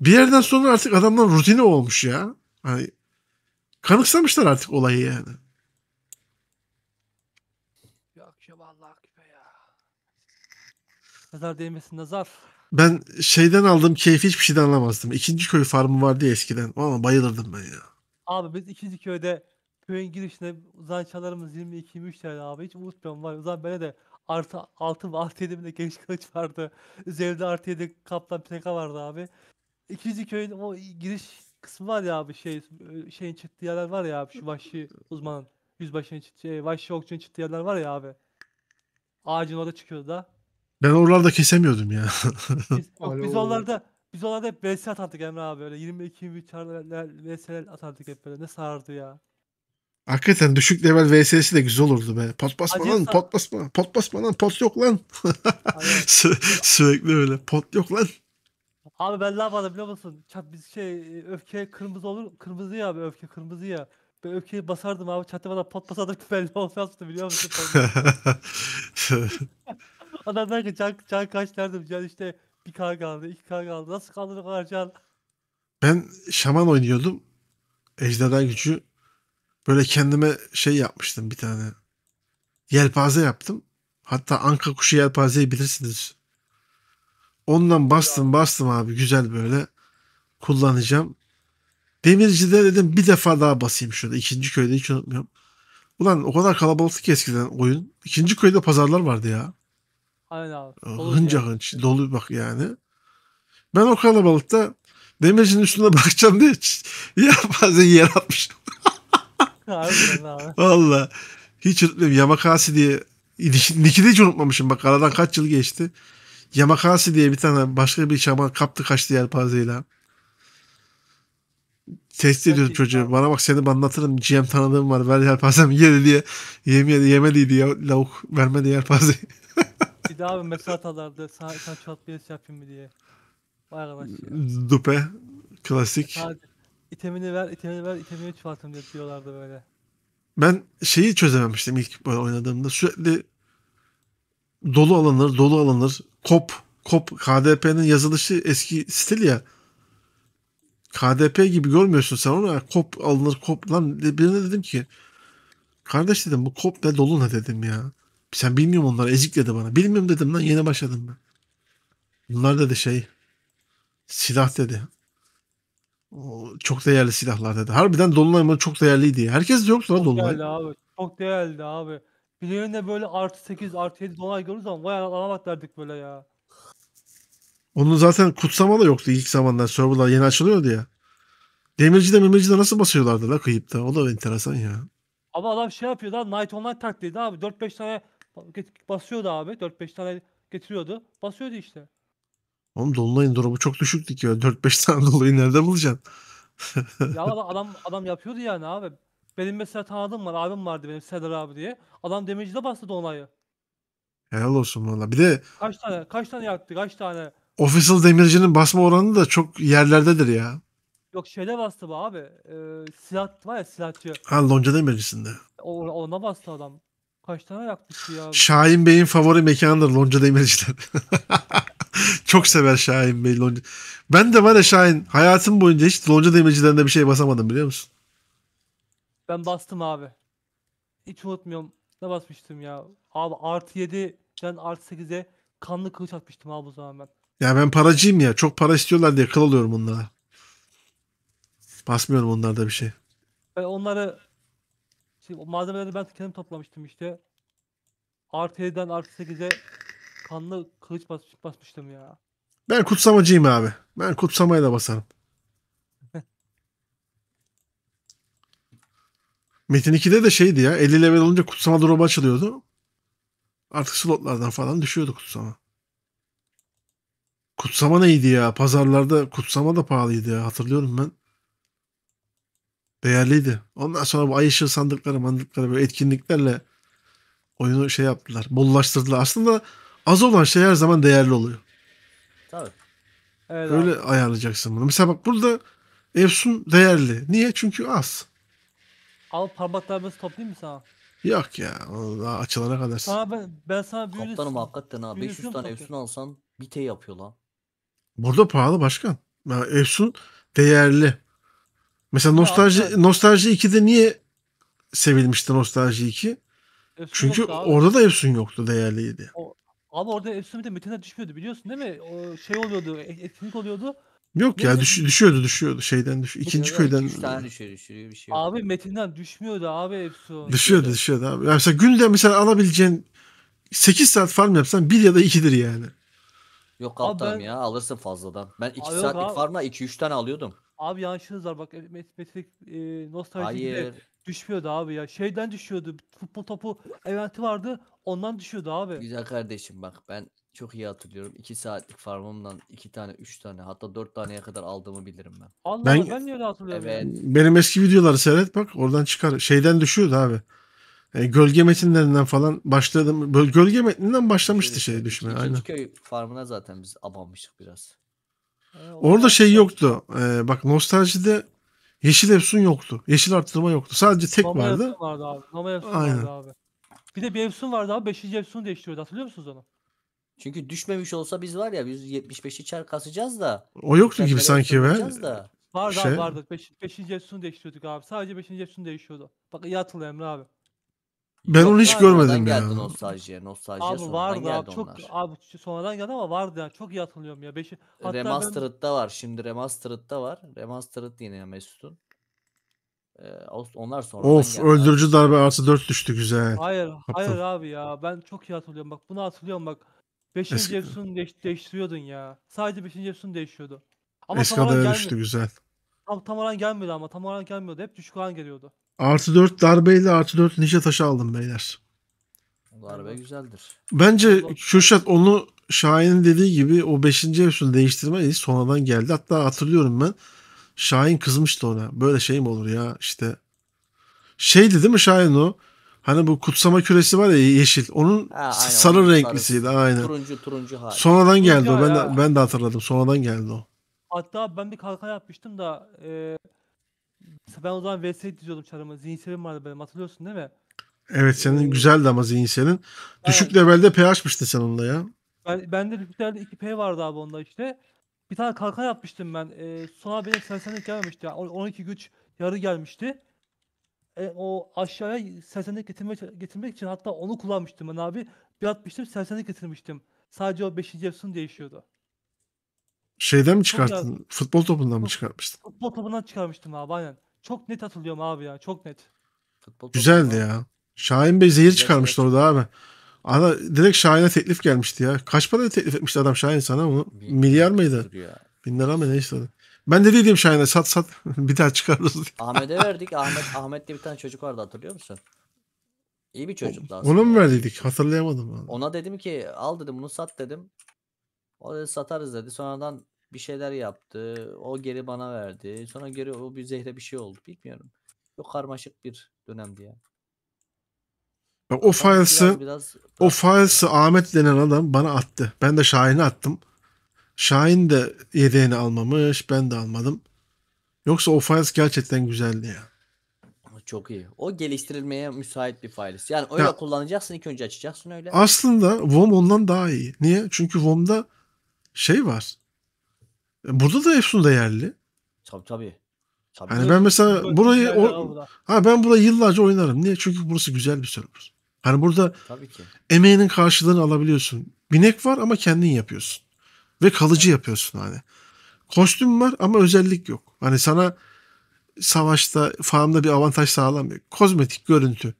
bir yerden sonra artık adamlar rutini olmuş ya. Hani kanıksamışlar artık olayı yani. Yok ya vallahi küpe ya. Nazar değmesin nazar. Ben şeyden aldığım keyfi hiçbir şeyden anlamazdım. İkinci köy farmı vardı ya eskiden. Ama bayılırdım ben ya. Abi biz ikinci köyde köyün girişine uzan çalarımız 22-23 tane abi. Hiç unutmuyorum var. Uzan böyle de artı altın ve artı yedi de genç kılıç vardı. Üzerinde artı yedi kaptan plaka vardı abi. İkinci köyün o giriş kısmı var ya abi şey şeyin çıktığı yerler var ya abi şu vahşi uzmanın yüzbaşının çıktığı şey, vahşi okçunun çıktığı yerler var ya abi. Ağacın orada çıkıyordu da. Ben oralarda kesemiyordum ya. Biz, yok, biz onlarda hep VS atardık Emre abi böyle 22 23 VS'ler atardık hep böyle ne sardı ya. Hakikaten düşük level VS'si de güzel olurdu be. Pot basma lan, pot basma. Pot basma lan, pot yok lan. Sü- sürekli öyle. Pot yok lan. Abi ben ne yapalım biliyor musun? Çat biz şey e, öfke kırmızı olur. Kırmızı ya abi öfke kırmızı ya. Ben öfkeyi basardım abi çatıma da pot basardım belli olmazdı biliyor musun? Adam der ki can, can kaç derdim can işte bir kar kaldı iki kar kaldı nasıl kaldı o kadar can. Ben şaman oynuyordum. Ejderha gücü. Böyle kendime şey yapmıştım bir tane. Yelpaze yaptım. Hatta anka kuşu yelpazeyi bilirsiniz. Ondan bastım bastım abi güzel böyle. Kullanacağım. Demircide dedim bir defa daha basayım şurada. ikinci köyde hiç unutmuyorum. Ulan o kadar kalabalıktı ki eskiden oyun. İkinci köyde pazarlar vardı ya. Aynen abi. Dolu hınca hınç. Dolu bak yani. Ben o kalabalıkta demircinin üstüne bakacağım diye ya bazen yer atmışım. Valla. Hiç unutmuyorum. Yamakasi diye Nikit'i hiç unutmamışım. Bak aradan kaç yıl geçti. Yamakasi diye bir tane başka bir şaman kaptı kaçtı yelpazeyle. Test ediyorum çocuğu. Bana bak seni anlatırım. GM tanıdığım var. Ver yelpazem yedi diye. Yemedi, yemediydi ya. Lavuk vermedi yelpazeyi. Bir daha abi mesaj atarlardı. Sana, sana çatlayış yapayım mı diye. Vay arkadaş ya. Dupe. Klasik. İtemini ver, itemini ver, itemini çoğaltım diye diyorlardı böyle. Ben şeyi çözememiştim ilk böyle oynadığımda. Sürekli dolu alınır, dolu alınır. Kop, kop. KDP'nin yazılışı eski stil ya. KDP gibi görmüyorsun sen onu. Kop alınır, kop. Lan birine dedim ki Kardeş dedim bu kop ne dolu ne dedim ya. Sen bilmiyorum onları ezik dedi bana. Bilmiyorum dedim lan yeni başladım ben. Bunlar dedi şey silah dedi. O, çok değerli silahlar dedi. Harbiden Dolunay mı çok değerliydi. Herkes de yoktu lan Çok değerli abi. Çok değerli abi. Birilerine böyle artı 8 artı 7 dolar görürüz ama vay ana derdik böyle ya. Onun zaten kutsama da yoktu ilk zamanlar. Serverlar yeni açılıyordu ya. Demirci de memirci de nasıl basıyorlardı la kayıpta. O da enteresan ya. Ama adam şey yapıyor da Night Online taklidi abi. 4-5 tane Get- Basıyordu abi. 4-5 tane getiriyordu. Basıyordu işte. Oğlum Dolunay'ın durumu çok düşüktü ki. ya. 4-5 tane Dolunay'ı nerede bulacaksın? Ya adam adam, adam yapıyordu yani abi. Benim mesela tanıdığım var. Abim vardı benim Serdar abi diye. Adam de bastı Dolunay'ı. Helal olsun valla. Bir de Kaç tane? Kaç tane yaptı Kaç tane? official demircinin basma oranı da çok yerlerdedir ya. Yok şeyde bastı bu abi. Ee, silah var ya silahçı. Ha lonca demircisinde. O- Ona bastı adam. Kaç tane yaklaşık ya? Şahin Bey'in favori mekanıdır Lonca Demirciler. Çok sever Şahin Bey Lonca. Ben de var ya Şahin hayatım boyunca hiç Lonca Demircilerinde bir şey basamadım biliyor musun? Ben bastım abi. Hiç unutmuyorum. Ne basmıştım ya? Abi artı 7'den artı 8'e kanlı kılıç atmıştım abi o zaman ben. Ya ben paracıyım ya. Çok para istiyorlar diye kıl alıyorum onlara. Basmıyorum onlarda bir şey. Ben onları işte o malzemeleri ben kendim toplamıştım işte. Artı 7'den artı 8'e kanlı kılıç bas, basmıştım ya. Ben kutsamacıyım abi. Ben kutsamaya da basarım. Metin 2'de de şeydi ya 50 level olunca kutsama drop'u açılıyordu. Artık slotlardan falan düşüyordu kutsama. Kutsama neydi ya? Pazarlarda kutsama da pahalıydı ya. Hatırlıyorum ben değerliydi. Ondan sonra bu ay ışığı sandıkları mandıkları böyle etkinliklerle oyunu şey yaptılar. Bollaştırdılar. Aslında az olan şey her zaman değerli oluyor. Tabii. Evet Öyle abi. ayarlayacaksın bunu. Mesela bak burada Efsun değerli. Niye? Çünkü az. Al parmak darbesi toplayayım mı sana? Yok ya. Daha açılana kadar. Sana ben, ben sana büyülü... Kaptanım hakikaten ha. 500 tane Efsun alsan bite yapıyor lan. Burada pahalı başkan. Yani Efsun değerli. Mesela Nostalji abi, Nostalji 2'de niye sevilmişti Nostalji 2? Efsun Çünkü orada da Efsun yoktu değerliydi. O, abi orada Efsun bir de metine düşmüyordu biliyorsun değil mi? O şey oluyordu, e, etkinlik oluyordu. Yok ne ya düş, düşüyordu düşüyordu şeyden düş. İkinci köyden. tane düşüyor düşüyor bir şey. Yok. Abi metinden düşmüyordu abi Efsun. Düşüyordu düşüyordu abi. Yani mesela günde mesela alabileceğin 8 saat farm yapsan 1 ya da 2'dir yani. Yok kaptan ben... ya alırsın fazladan. Ben 2 saatlik farmla 2-3 tane alıyordum. Abi yanlışınız var bak e, Met- Metrek e, nostaljide düşmüyordu abi ya. Şeyden düşüyordu. Futbol topu eventi vardı. Ondan düşüyordu abi. Güzel kardeşim bak ben çok iyi hatırlıyorum. 2 saatlik farmımdan 2 tane, 3 tane hatta 4 taneye kadar aldığımı bilirim ben. Allah Ben- ben, niye öyle hatırlıyorum Evet. Benim eski videoları seyret bak oradan çıkar. Şeyden düşüyordu abi. E, gölge metinlerinden falan başladım. Böl- Gölge metninden başlamıştı şey düşmeye. Aynen. Aynen. köy farmına zaten biz abanmıştık biraz. Ee, Orada şey yoktu. Ee, bak nostaljide yeşil Epson yoktu. Yeşil arttırma yoktu. Sadece tek Mama vardı. Epson vardı abi. Mama Epson Aynen. vardı abi. Bir de bir Epson vardı abi. Beşinci Epson'u değiştiriyordu. Hatırlıyor musunuz onu? Çünkü düşmemiş olsa biz var ya 175'i çar kasacağız da. O yoktu gibi sanki be. Da. Vardı şey... abi vardı. 5. Beş, Epson'u değiştiriyorduk abi. Sadece 5. Epson değişiyordu. Bak iyi hatırla Emre abi. Ben onu hiç görmedim ya. Geldi nostaljiye, nostaljiye abi vardı geldi abi çok onlar. abi sonradan geldi ama vardı yani çok iyi hatırlıyorum ya. Beşi, hatta Remastered'da ben... var şimdi Remastered'da var. Remastered yine Mesut'un. Ee, onlar sonra. Of öldürücü abi. darbe artı 4 düştü güzel. Hayır Kaptan. hayır abi ya ben çok iyi hatırlıyorum bak bunu hatırlıyorum bak. 5. Eski... Jefferson'u değiş, değiştiriyordun ya. Sadece 5. Jefferson değişiyordu. Ama Eskada'ya düştü güzel. Tam, tam oran gelmiyordu ama tam oran gelmiyordu. Hep düşük oran geliyordu. Artı 4 darbeyle artı 4 nişe taşı aldım beyler. Darbe güzeldir. Bence Kürşat onu Şahin'in dediği gibi o 5. ev değiştirmeyi sonradan geldi. Hatta hatırlıyorum ben. Şahin kızmıştı ona. Böyle şey mi olur ya işte. Şeydi değil mi Şahin o? Hani bu kutsama küresi var ya yeşil. Onun ha, aynen, sarı onun renklisiydi sarısı. aynen. Turuncu turuncu hali. Sonradan turuncu geldi o. Ben de, ben de hatırladım. Sonradan geldi o. Hatta ben bir kalka yapmıştım da e, ben o zaman VS diziyordum çarımı. Zihinselim vardı benim hatırlıyorsun değil mi? Evet senin güzeldi ama zihinselin. Düşük levelde P açmıştı sen onunla ya. Ben, de düşük levelde 2P vardı abi onda işte. Bir tane kalkan yapmıştım ben. E, sonra benim sersenlik gelmemişti. Yani 12 güç yarı gelmişti. E, o aşağıya sersenlik getirmek, getirmek için hatta onu kullanmıştım ben abi. Bir atmıştım sersenlik getirmiştim. Sadece o 5. Efsun değişiyordu. Şeyden mi çıkarttın? Futbol topundan mı çıkartmıştın? Futbol topundan çıkarmıştım abi aynen. Çok net atılıyorum abi ya. Çok net. Futbol Güzeldi ya. Şahin Bey zehir çıkarmıştı orada abi. Ana direkt Şahin'e teklif gelmişti ya. Kaç para teklif etmişti adam Şahin sana onu? Bin- Milyar mıydı? Ya. Bin lira mı ne istedi? Ben de dedim Şahin'e sat sat bir daha çıkarırız Ahmet'e verdik. Ahmet Ahmet diye bir tane çocuk vardı hatırlıyor musun? İyi bir çocuk aslında. Onu mu verdik? Hatırlayamadım. Ona dedim ki al dedim bunu sat dedim. O dedi satarız dedi. Sonradan bir şeyler yaptı. O geri bana verdi. Sonra geri o bir zehre bir şey oldu. Bilmiyorum. Çok karmaşık bir dönemdi ya. O files'ı biraz... o files'ı Ahmet denen adam bana attı. Ben de Şahin'e attım. Şahin de yedeğini almamış. Ben de almadım. Yoksa o files gerçekten güzeldi ya. Çok iyi. O geliştirilmeye müsait bir files. Yani öyle ya, kullanacaksın ilk önce açacaksın öyle. Aslında WOM ondan daha iyi. Niye? Çünkü WOM'da şey var. Burada da Efsun değerli. Tabii tabii. tabii hani ben mesela Böyle burayı o, ha ben burayı yıllarca oynarım. Niye? Çünkü burası güzel bir server. Hani burada tabii ki. emeğinin karşılığını alabiliyorsun. Binek var ama kendin yapıyorsun. Ve kalıcı evet. yapıyorsun hani. Kostüm var ama özellik yok. Hani sana savaşta, farmda bir avantaj sağlamıyor. Kozmetik görüntü.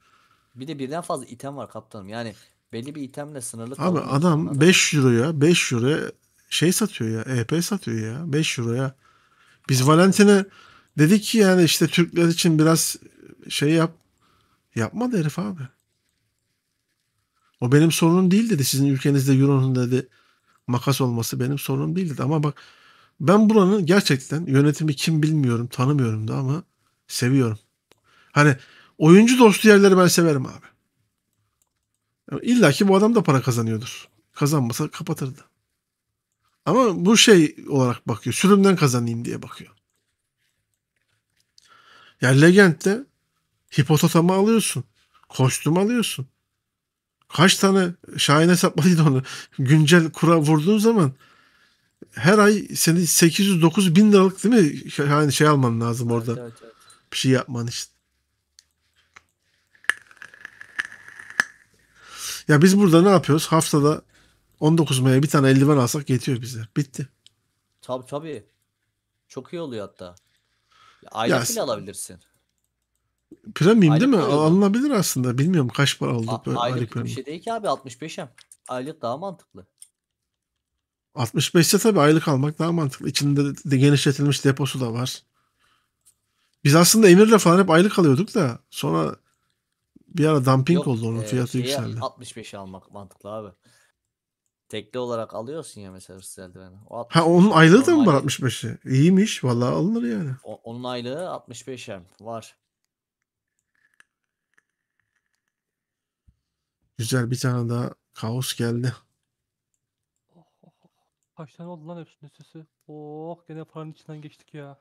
Bir de birden fazla item var kaptanım. Yani belli bir itemle sınırlı Abi adam, adam 5 euroya 5 euroya şey satıyor ya. EP satıyor ya. 5 euroya. Biz Valentin'e dedik ki yani işte Türkler için biraz şey yap. Yapmadı herif abi. O benim sorunum değil dedi. Sizin ülkenizde Euro'nun dedi makas olması benim sorunum değil dedi. Ama bak ben buranın gerçekten yönetimi kim bilmiyorum tanımıyorum da ama seviyorum. Hani oyuncu dostu yerleri ben severim abi. İlla ki bu adam da para kazanıyordur. Kazanmasa kapatırdı. Ama bu şey olarak bakıyor. Sürümden kazanayım diye bakıyor. Yani Legend'de hipototamı alıyorsun. Kostüm alıyorsun. Kaç tane Şahin hesaplıydı onu. Güncel kura vurduğun zaman her ay seni 800 900 bin liralık değil mi? Yani şey alman lazım orada. evet, evet. Bir şey yapman işte. Ya biz burada ne yapıyoruz? Haftada 19 May'a bir tane eldiven alsak yetiyor bize. Bitti. Tabii tabii. Çok iyi oluyor hatta. Aylık ya, bile alabilirsin. Premium aylık değil mi? Alınabilir aslında. Bilmiyorum kaç para oldu. A- aylık, aylık bir şey değil ki abi 65'e. Aylık daha mantıklı. 65'te tabii aylık almak daha mantıklı. İçinde de genişletilmiş deposu da var. Biz aslında Emir'le falan hep aylık alıyorduk da sonra bir ara dumping Yok, oldu onun e, fiyatı yükseldi. 65'i almak mantıklı abi. Tekli olarak alıyorsun ya mesela hırsız eldiveni. O Ha onun aylığı da mı var aylığı- 65'i? İyiymiş vallahi alınır yani. o- onun aylığı 65 em var. Güzel bir tane daha kaos geldi. Oh, oh, oh. Kaç tane oldu lan hepsinin üstüsü? Oh gene paranın içinden geçtik ya.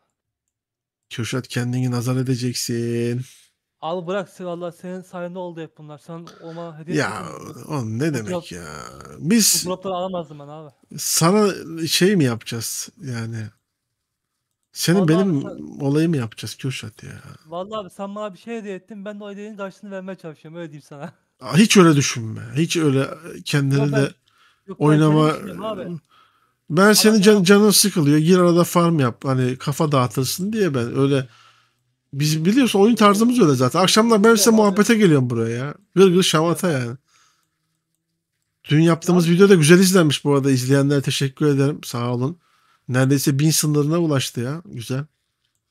Kürşat kendini nazar edeceksin. Al bırak Allah senin sayende oldu hep bunlar. Sen ona hediye Ya oğlum ne demek ya. Biz Bu dropları alamazdım ben abi. sana şey mi yapacağız yani? Senin Vallahi benim abi olayı mı yapacağız Kürşat ya? Vallahi abi sen bana bir şey hediye ettin. Ben de o hediyenin karşılığını vermeye çalışıyorum. Öyle diyeyim sana. Hiç öyle düşünme. Hiç öyle kendini ben- de Yok, oynama. düşünüyorum Ben senin can, canın sıkılıyor. Gir arada farm yap. Hani kafa dağıtırsın diye ben öyle biz biliyorsun oyun tarzımız öyle zaten. Akşamlar ben size muhabbete geliyorum buraya ya. Gır gır şamata yani. Dün yaptığımız video da güzel izlenmiş bu arada. İzleyenlere teşekkür ederim. Sağ olun. Neredeyse bin sınırına ulaştı ya. Güzel.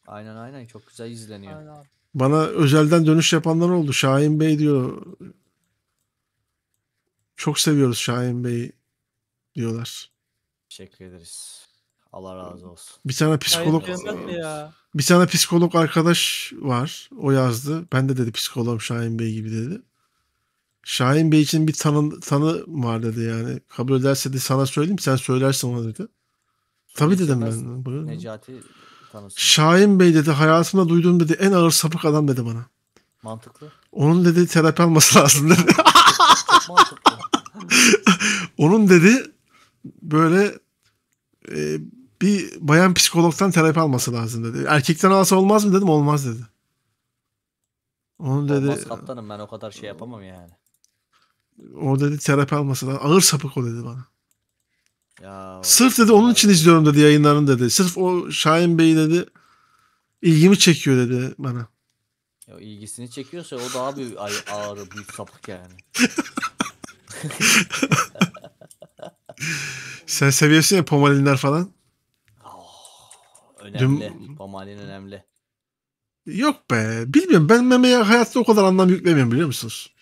Aynen aynen çok güzel izleniyor. Aynen. Bana özelden dönüş yapanlar oldu. Şahin Bey diyor. Çok seviyoruz Şahin Bey'i diyorlar. Teşekkür ederiz. Allah razı olsun. Bir tane psikolog şey bir tane psikolog arkadaş var. O yazdı. Ben de dedi psikolog Şahin Bey gibi dedi. Şahin Bey için bir tanı, tanı var dedi yani. Kabul ederse de sana söyleyeyim sen söylersin ona dedi. Tabi dedim ben. Buyurun. Necati tanısın. Şahin Bey dedi hayatımda duyduğum dedi en ağır sapık adam dedi bana. Mantıklı. Onun dedi terapi alması lazım dedi. Onun dedi böyle e, bir bayan psikologtan terapi alması lazım dedi. Erkekten alsa olmaz mı dedim olmaz dedi. Onu dedi. kaptanım ben o kadar şey yapamam yani. O dedi terapi alması lazım. Ağır sapık o dedi bana. Ya, Sırf dedi onun için izliyorum dedi yayınlarını dedi. Sırf o Şahin Bey dedi ilgimi çekiyor dedi bana. Ya ilgisini çekiyorsa o daha bir ağır büyük sapık yani. Sen seviyorsun ya pomalinler falan. Önemli. Dün... önemli. Yok be. Bilmiyorum. Ben memeye hayatta o kadar anlam yüklemiyorum biliyor musunuz?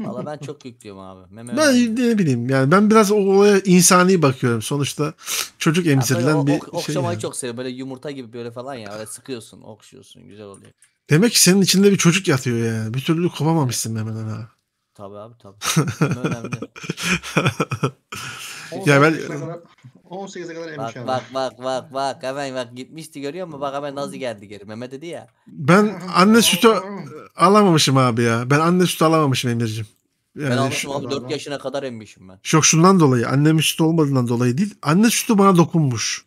Valla ben çok yüklüyorum abi. Meme ben önemli. ne bileyim yani ben biraz o olaya insani bakıyorum. Sonuçta çocuk emzirilen bir ok, şey. Okşamayı yani. çok seviyorum. Böyle yumurta gibi böyle falan ya. Öyle sıkıyorsun, okşuyorsun. Güzel oluyor. Demek ki senin içinde bir çocuk yatıyor yani. Bir türlü kopamamışsın memeden ha. Tabii abi tabii. önemli. ya ben... 18'e kadar Bak emşem bak bak bak bak hemen bak gitmişti görüyor musun? Bak hemen nasıl geldi geri. Mehmet dedi ya. Ben anne sütü alamamışım abi ya. Ben anne sütü alamamışım Emir'cim. Ben Yani şu, almışım abi 4 yaşına kadar emmişim ben. şu- şundan dolayı annemin sütü olmadığından dolayı değil. Anne sütü bana dokunmuş.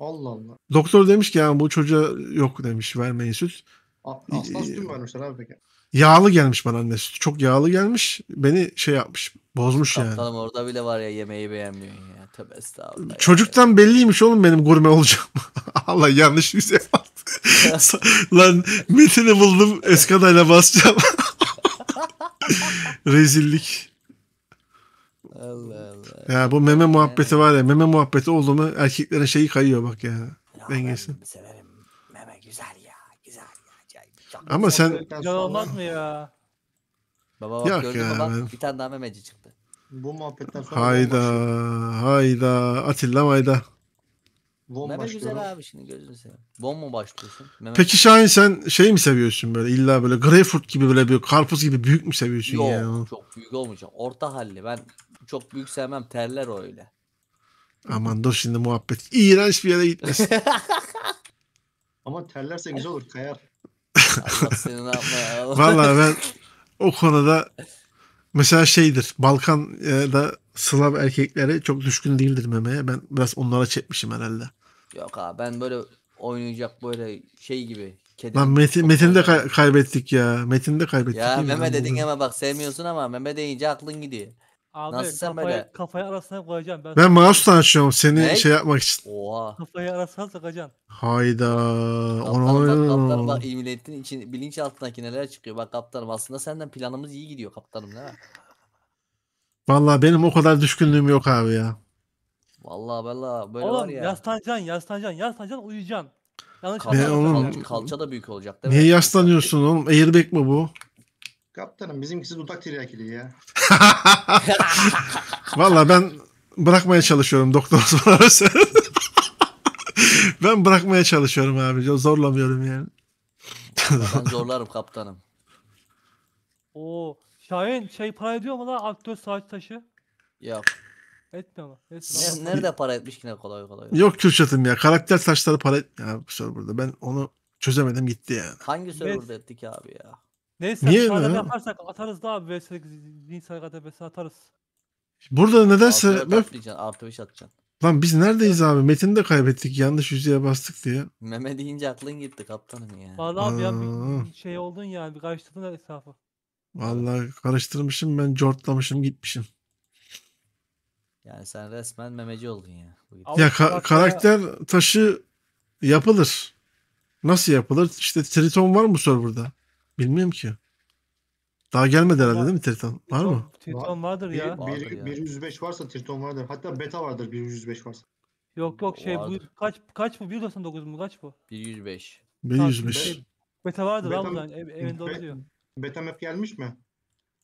Allah Allah. Doktor demiş ki ya bu çocuğa yok demiş vermeyin süt. A- Aslan sütü mü vermişler abi peki? Yağlı gelmiş bana anne sütü. Çok yağlı gelmiş. Beni şey yapmış. Bozmuş Kaptanım yani. Kaptanım orada bile var ya yemeği beğenmiyorsun ya. Tövbe estağfurullah. Çocuktan ya. belliymiş oğlum benim gurme olacağım. Allah yanlış bir şey Lan Metin'i buldum. Eskadayla basacağım. Rezillik. Allah Allah. Ya bu meme muhabbeti var ya. Meme muhabbeti oldu mu erkeklerin şeyi kayıyor bak ya. ya Dengesi. Ben ama sen... Ya olmaz mı ya? Baba bak Yok gördün ya. bak bir tane daha memeci çıktı. Bu muhabbetten sonra Hayda, hayda. Atilla hayda. Meme güzel abi şimdi gözünü seveyim. bom mu başlıyorsun? Meme Peki Şahin sen şey mi seviyorsun böyle illa böyle greyfurt gibi böyle bir karpuz gibi büyük mü seviyorsun yok ya? çok büyük olmayacak. Orta halli ben çok büyük sevmem terler öyle. Aman dur şimdi muhabbet. İğrenç bir yere gitmesin. Ama terlerse güzel olur kayar seni Valla ben o konuda mesela şeydir. Balkan'da e, Slav erkekleri çok düşkün değildir memeye. Ben biraz onlara çekmişim herhalde. Yok abi ben böyle oynayacak böyle şey gibi. Kedi Lan metin, de kay- kaybettik ya. de kaybettik. Ya meme dedin ama bak sevmiyorsun ama meme deyince aklın gidiyor. Abi Nasıl sen kafaya, böyle? kafaya arasına koyacağım. Ben, Ben mouse'la açıyorum seni Ne? şey yapmak için. Oha. kafayı arasına sokacaksın. Hayda. Kaptanım bak kaptanım Onu bak emniyetin için bilinçaltındaki neler çıkıyor. Bak kaptanım aslında senden planımız iyi gidiyor kaptanım değil mi? Vallahi benim o kadar düşkünlüğüm yok abi ya. Valla valla böyle Oğlum var ya. yaslanacaksın, yaslanacaksın, yaslanacaksın, uyuyacaksın. Yanlış Kalça, Ben anlama. oğlum- kalça, da büyük olacak değil mi? Niye yaslanıyorsun oğlum? Airbag mi bu? Kaptanım bizimkisi dudak tiryakiliği ya. Valla ben bırakmaya çalışıyorum doktor Osman ben bırakmaya çalışıyorum abi. Zorlamıyorum yani. ben zorlarım kaptanım. O, Şahin şey para ediyor mu lan aktör saç taşı? Yok. Etme ama. Etme. Ne, nerede para etmiş ki ne kolay kolay. Yok Kürşat'ım ya. Karakter saçları para etmiyor abi bu burada. Ben onu çözemedim gitti yani. Hangi serverda evet. ettik abi ya? Neyse Niye şu yaparsak atarız daha. abi vs Nisan kadar vs atarız. Burada nedense Altı dört atlayacaksın. atacaksın. lan biz neredeyiz abi? Metin'i de kaybettik. Yanlış yüzeye bastık diye. Meme deyince aklın gitti kaptanım ya. Vallahi abi ya bir şey oldun yani bir karıştırdın hesabı. Vallahi karıştırmışım ben cortlamışım gitmişim. Yani sen resmen memeci oldun ya. Bu Ya ka- karakter taşı yapılır. Nasıl yapılır? İşte Triton var mı sor burada. Bilmiyorum ki. Daha gelmedi herhalde değil mi Triton? Var mı? Triton vardır ya. Bir, 105 varsa Triton vardır. Hatta beta vardır 105 varsa. Yok yok şey bu kaç kaç bu 1.99 mu kaç bu? 105. 105. Şey, beta vardır Beta- abi lan ev, evinde oluyor. Beta map gelmiş mi?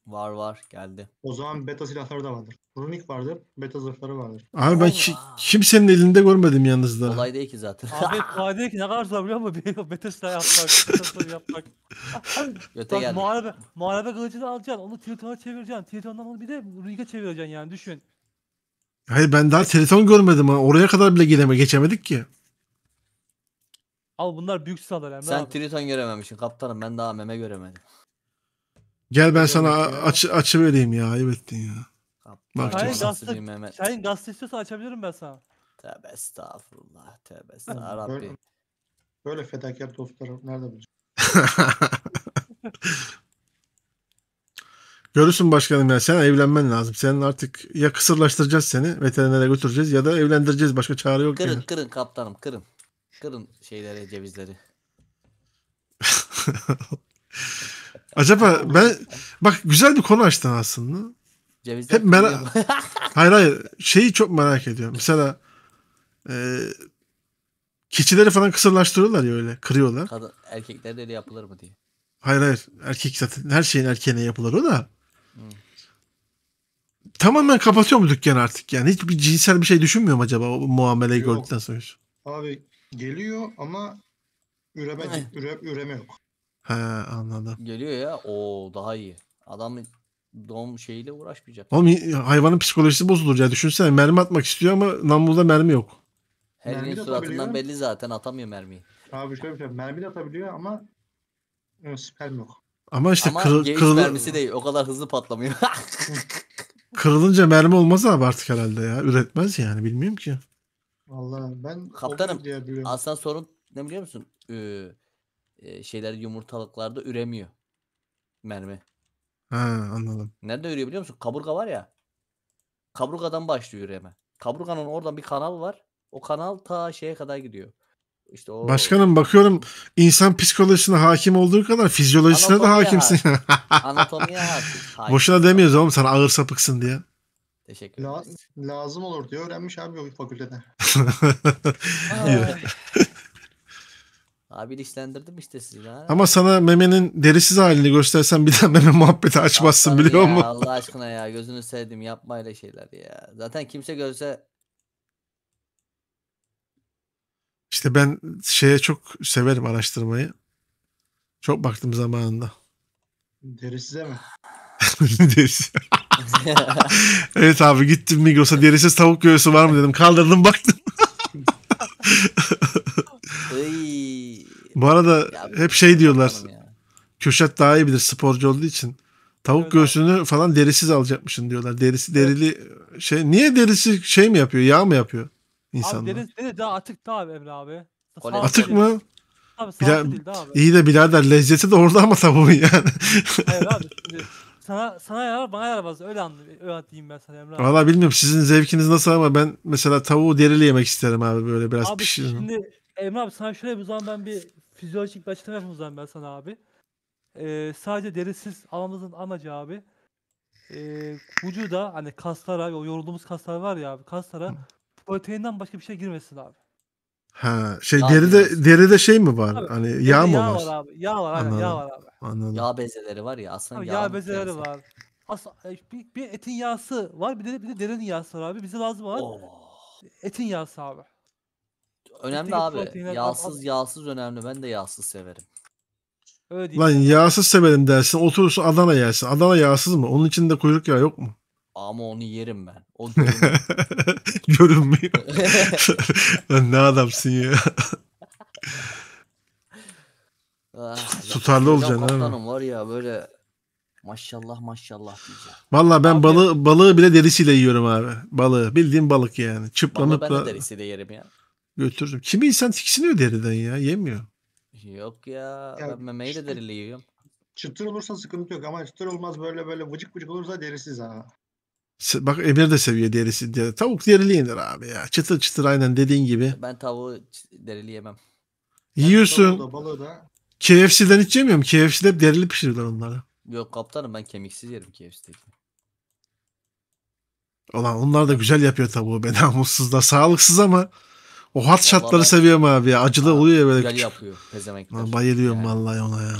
Var var geldi. O zaman beta silahları da vardır. Runik vardır, beta zırhları vardır. Abi ben ki- kimsenin elinde görmedim yalnız daha. Olay değil ki zaten. Abi değil ki ne kadar zor biliyor musun? beta silahı yapmak, beta silahı yapmak. Göte Bak geldi. muharebe, muharebe kılıcı da alacaksın. Onu Triton'a çevireceksin. Triton'dan onu bir de Runik'e çevireceksin yani düşün. Hayır ben daha Triton görmedim ha. Oraya kadar bile geleme geçemedik ki. Al bunlar büyük silahlar Emre Sen Triton görememişsin kaptanım ben daha meme göremedim. Gel ben sana açı, açı vereyim ya. Ayıp ettin ya. Ne Şahin gazete, Mehmet? Şahin gazete istiyorsa açabilirim ben sana. Tövbe estağfurullah. Tövbe estağfurullah. Böyle fedakar dostları nerede bulacağız? Görürsün başkanım ya sen evlenmen lazım. Senin artık ya kısırlaştıracağız seni veterinere götüreceğiz ya da evlendireceğiz. Başka çare yok Kırın yani. kırın kaptanım kırın. Kırın şeyleri cevizleri. Acaba ben bak güzel bir konu açtın aslında. Cevizden Hep merak Hayır hayır şeyi çok merak ediyorum. Mesela e, keçileri falan kısırlaştırıyorlar ya öyle kırıyorlar. Kadın, erkekler öyle yapılır mı diye. Hayır hayır erkek zaten her şeyin erkeğine yapılır o da. Hmm. Tamamen kapatıyor mu dükkanı artık yani? Hiçbir cinsel bir şey düşünmüyorum acaba o muameleyi Yok. gördükten sonra? Abi geliyor ama üreme, üre, üreme yok. He anladım. Geliyor ya. O daha iyi. Adam doğum şeyiyle uğraşmayacak. Oğlum hayvanın psikolojisi bozulur ya. Düşünsene mermi atmak istiyor ama namluda mermi yok. Harry'nin Mermi suratından belli zaten atamıyor mermiyi. Abi şöyle bir şey. Mermi de atabiliyor ama e, sperm yok. Ama işte Ama kırı- kırılı- mermisi değil. O kadar hızlı patlamıyor. kırılınca mermi olmaz abi artık herhalde ya. Üretmez yani bilmiyorum ki. Vallahi ben Kaptanım, olur Aslında sorun ne biliyor musun? Ee, şeyler yumurtalıklarda üremiyor. Mermi. Ha anladım. Nerede ürüyor biliyor musun? Kaburga var ya. Kaburgadan başlıyor üreme. Kaburganın oradan bir kanal var. O kanal ta şeye kadar gidiyor. İşte o... Başkanım bakıyorum insan psikolojisine hakim olduğu kadar fizyolojisine Anatomiye de hakimsin. Ha. Anatomiye hakim. Boşuna demiyoruz oğlum sana ağır sapıksın diye. Teşekkür ederiz. lazım olur diyor. Öğrenmiş abi o fakültede. Abi ilişlendirdim işte sizi. Ha. Ama sana memenin derisiz halini göstersem bir daha meme muhabbeti açmazsın biliyor musun? Allah aşkına ya gözünü sevdim yapma öyle şeyler ya. Zaten kimse görse İşte ben şeye çok severim araştırmayı. Çok baktım zamanında. Derisize mi? derisiz. evet abi gittim Migros'a derisiz tavuk göğsü var mı dedim. Kaldırdım baktım. Bu arada ya, hep şey, şey diyorlar. Köşet daha iyi bilir sporcu olduğu için. Tavuk Öyle göğsünü abi. falan derisiz alacakmışsın diyorlar. Derisi derili evet. şey niye derisi şey mi yapıyor? Yağ mı yapıyor insanlar? Abi derisi deri daha atık da abi Emre abi. Sağ atık mı? Abi, Bila, abi. İyi de birader lezzeti de orada ama tavuğun yani. Hayır abi sana sana yarar bana yaramaz. Öyle anlayayım ben sana Emre abi. Valla bilmiyorum sizin zevkiniz nasıl ama ben mesela tavuğu derili yemek isterim abi böyle biraz pişirin. Abi pişirin. şimdi Emre abi sana şöyle bir zaman ben bir Fizyolojik bir açıklama yapayım o ben sana abi. Ee, sadece derisiz almamızın amacı abi e, vücuda hani kaslara o yorulduğumuz kaslar var ya abi kaslara proteinden başka bir şey girmesin abi. Ha şey Yağ deride girmesin. deride şey mi var? Abi, hani yağ mı yağ var? var? abi. Yağ var aynen yağ var abi. Anladım. Yağ bezeleri var ya aslında abi, yağ, yağ bezeleri var. Aslında e, bir, bir etin yağsı var bir de bir de derinin yağsı var abi. Bize lazım var. oh. etin yağsı abi. Önemli abi. Yağsız yağsız önemli. Ben de yağsız severim. Öyle Lan mi? yağsız severim dersin. Oturursun Adana yersin. Adana yağsız mı? Onun içinde kuyruk yağı yok mu? Ama onu yerim ben. O Görünmüyor. Lan ne adamsın ya. Ah, Tutarlı şey olacaksın değil Kaptanım var ya böyle maşallah maşallah diyeceğim. Valla ben Abi- balığı, balığı bile derisiyle yiyorum abi. Balığı. Bildiğin balık yani. Çıplamıp Vallahi ben de derisiyle yerim ya. Götürdüm. Kimi insan tiksiniyor deriden ya. Yemiyor. Yok ya. Yani ben memeyi de derili yiyorum. Çıtır olursa sıkıntı yok ama çıtır olmaz böyle böyle vıcık vıcık olursa derisiz ha. Bak Emir de seviyor derisi. Der. Tavuk derili yenir abi ya. Çıtır çıtır aynen dediğin gibi. Ben tavuğu derili yemem. Yiyorsun. Balığı da, KFC'den hiç yemiyorum. KFC'de hep derili pişirirler onları. Yok kaptanım ben kemiksiz yerim KFC'de. Olan onlar da güzel yapıyor tavuğu be namussuzlar. Sağlıksız ama o hot shotları seviyorum abi ya. Acılı Aa, oluyor ya böyle. Güzel küçük. yapıyor pezemekler. bayılıyorum yani. vallahi ona ya.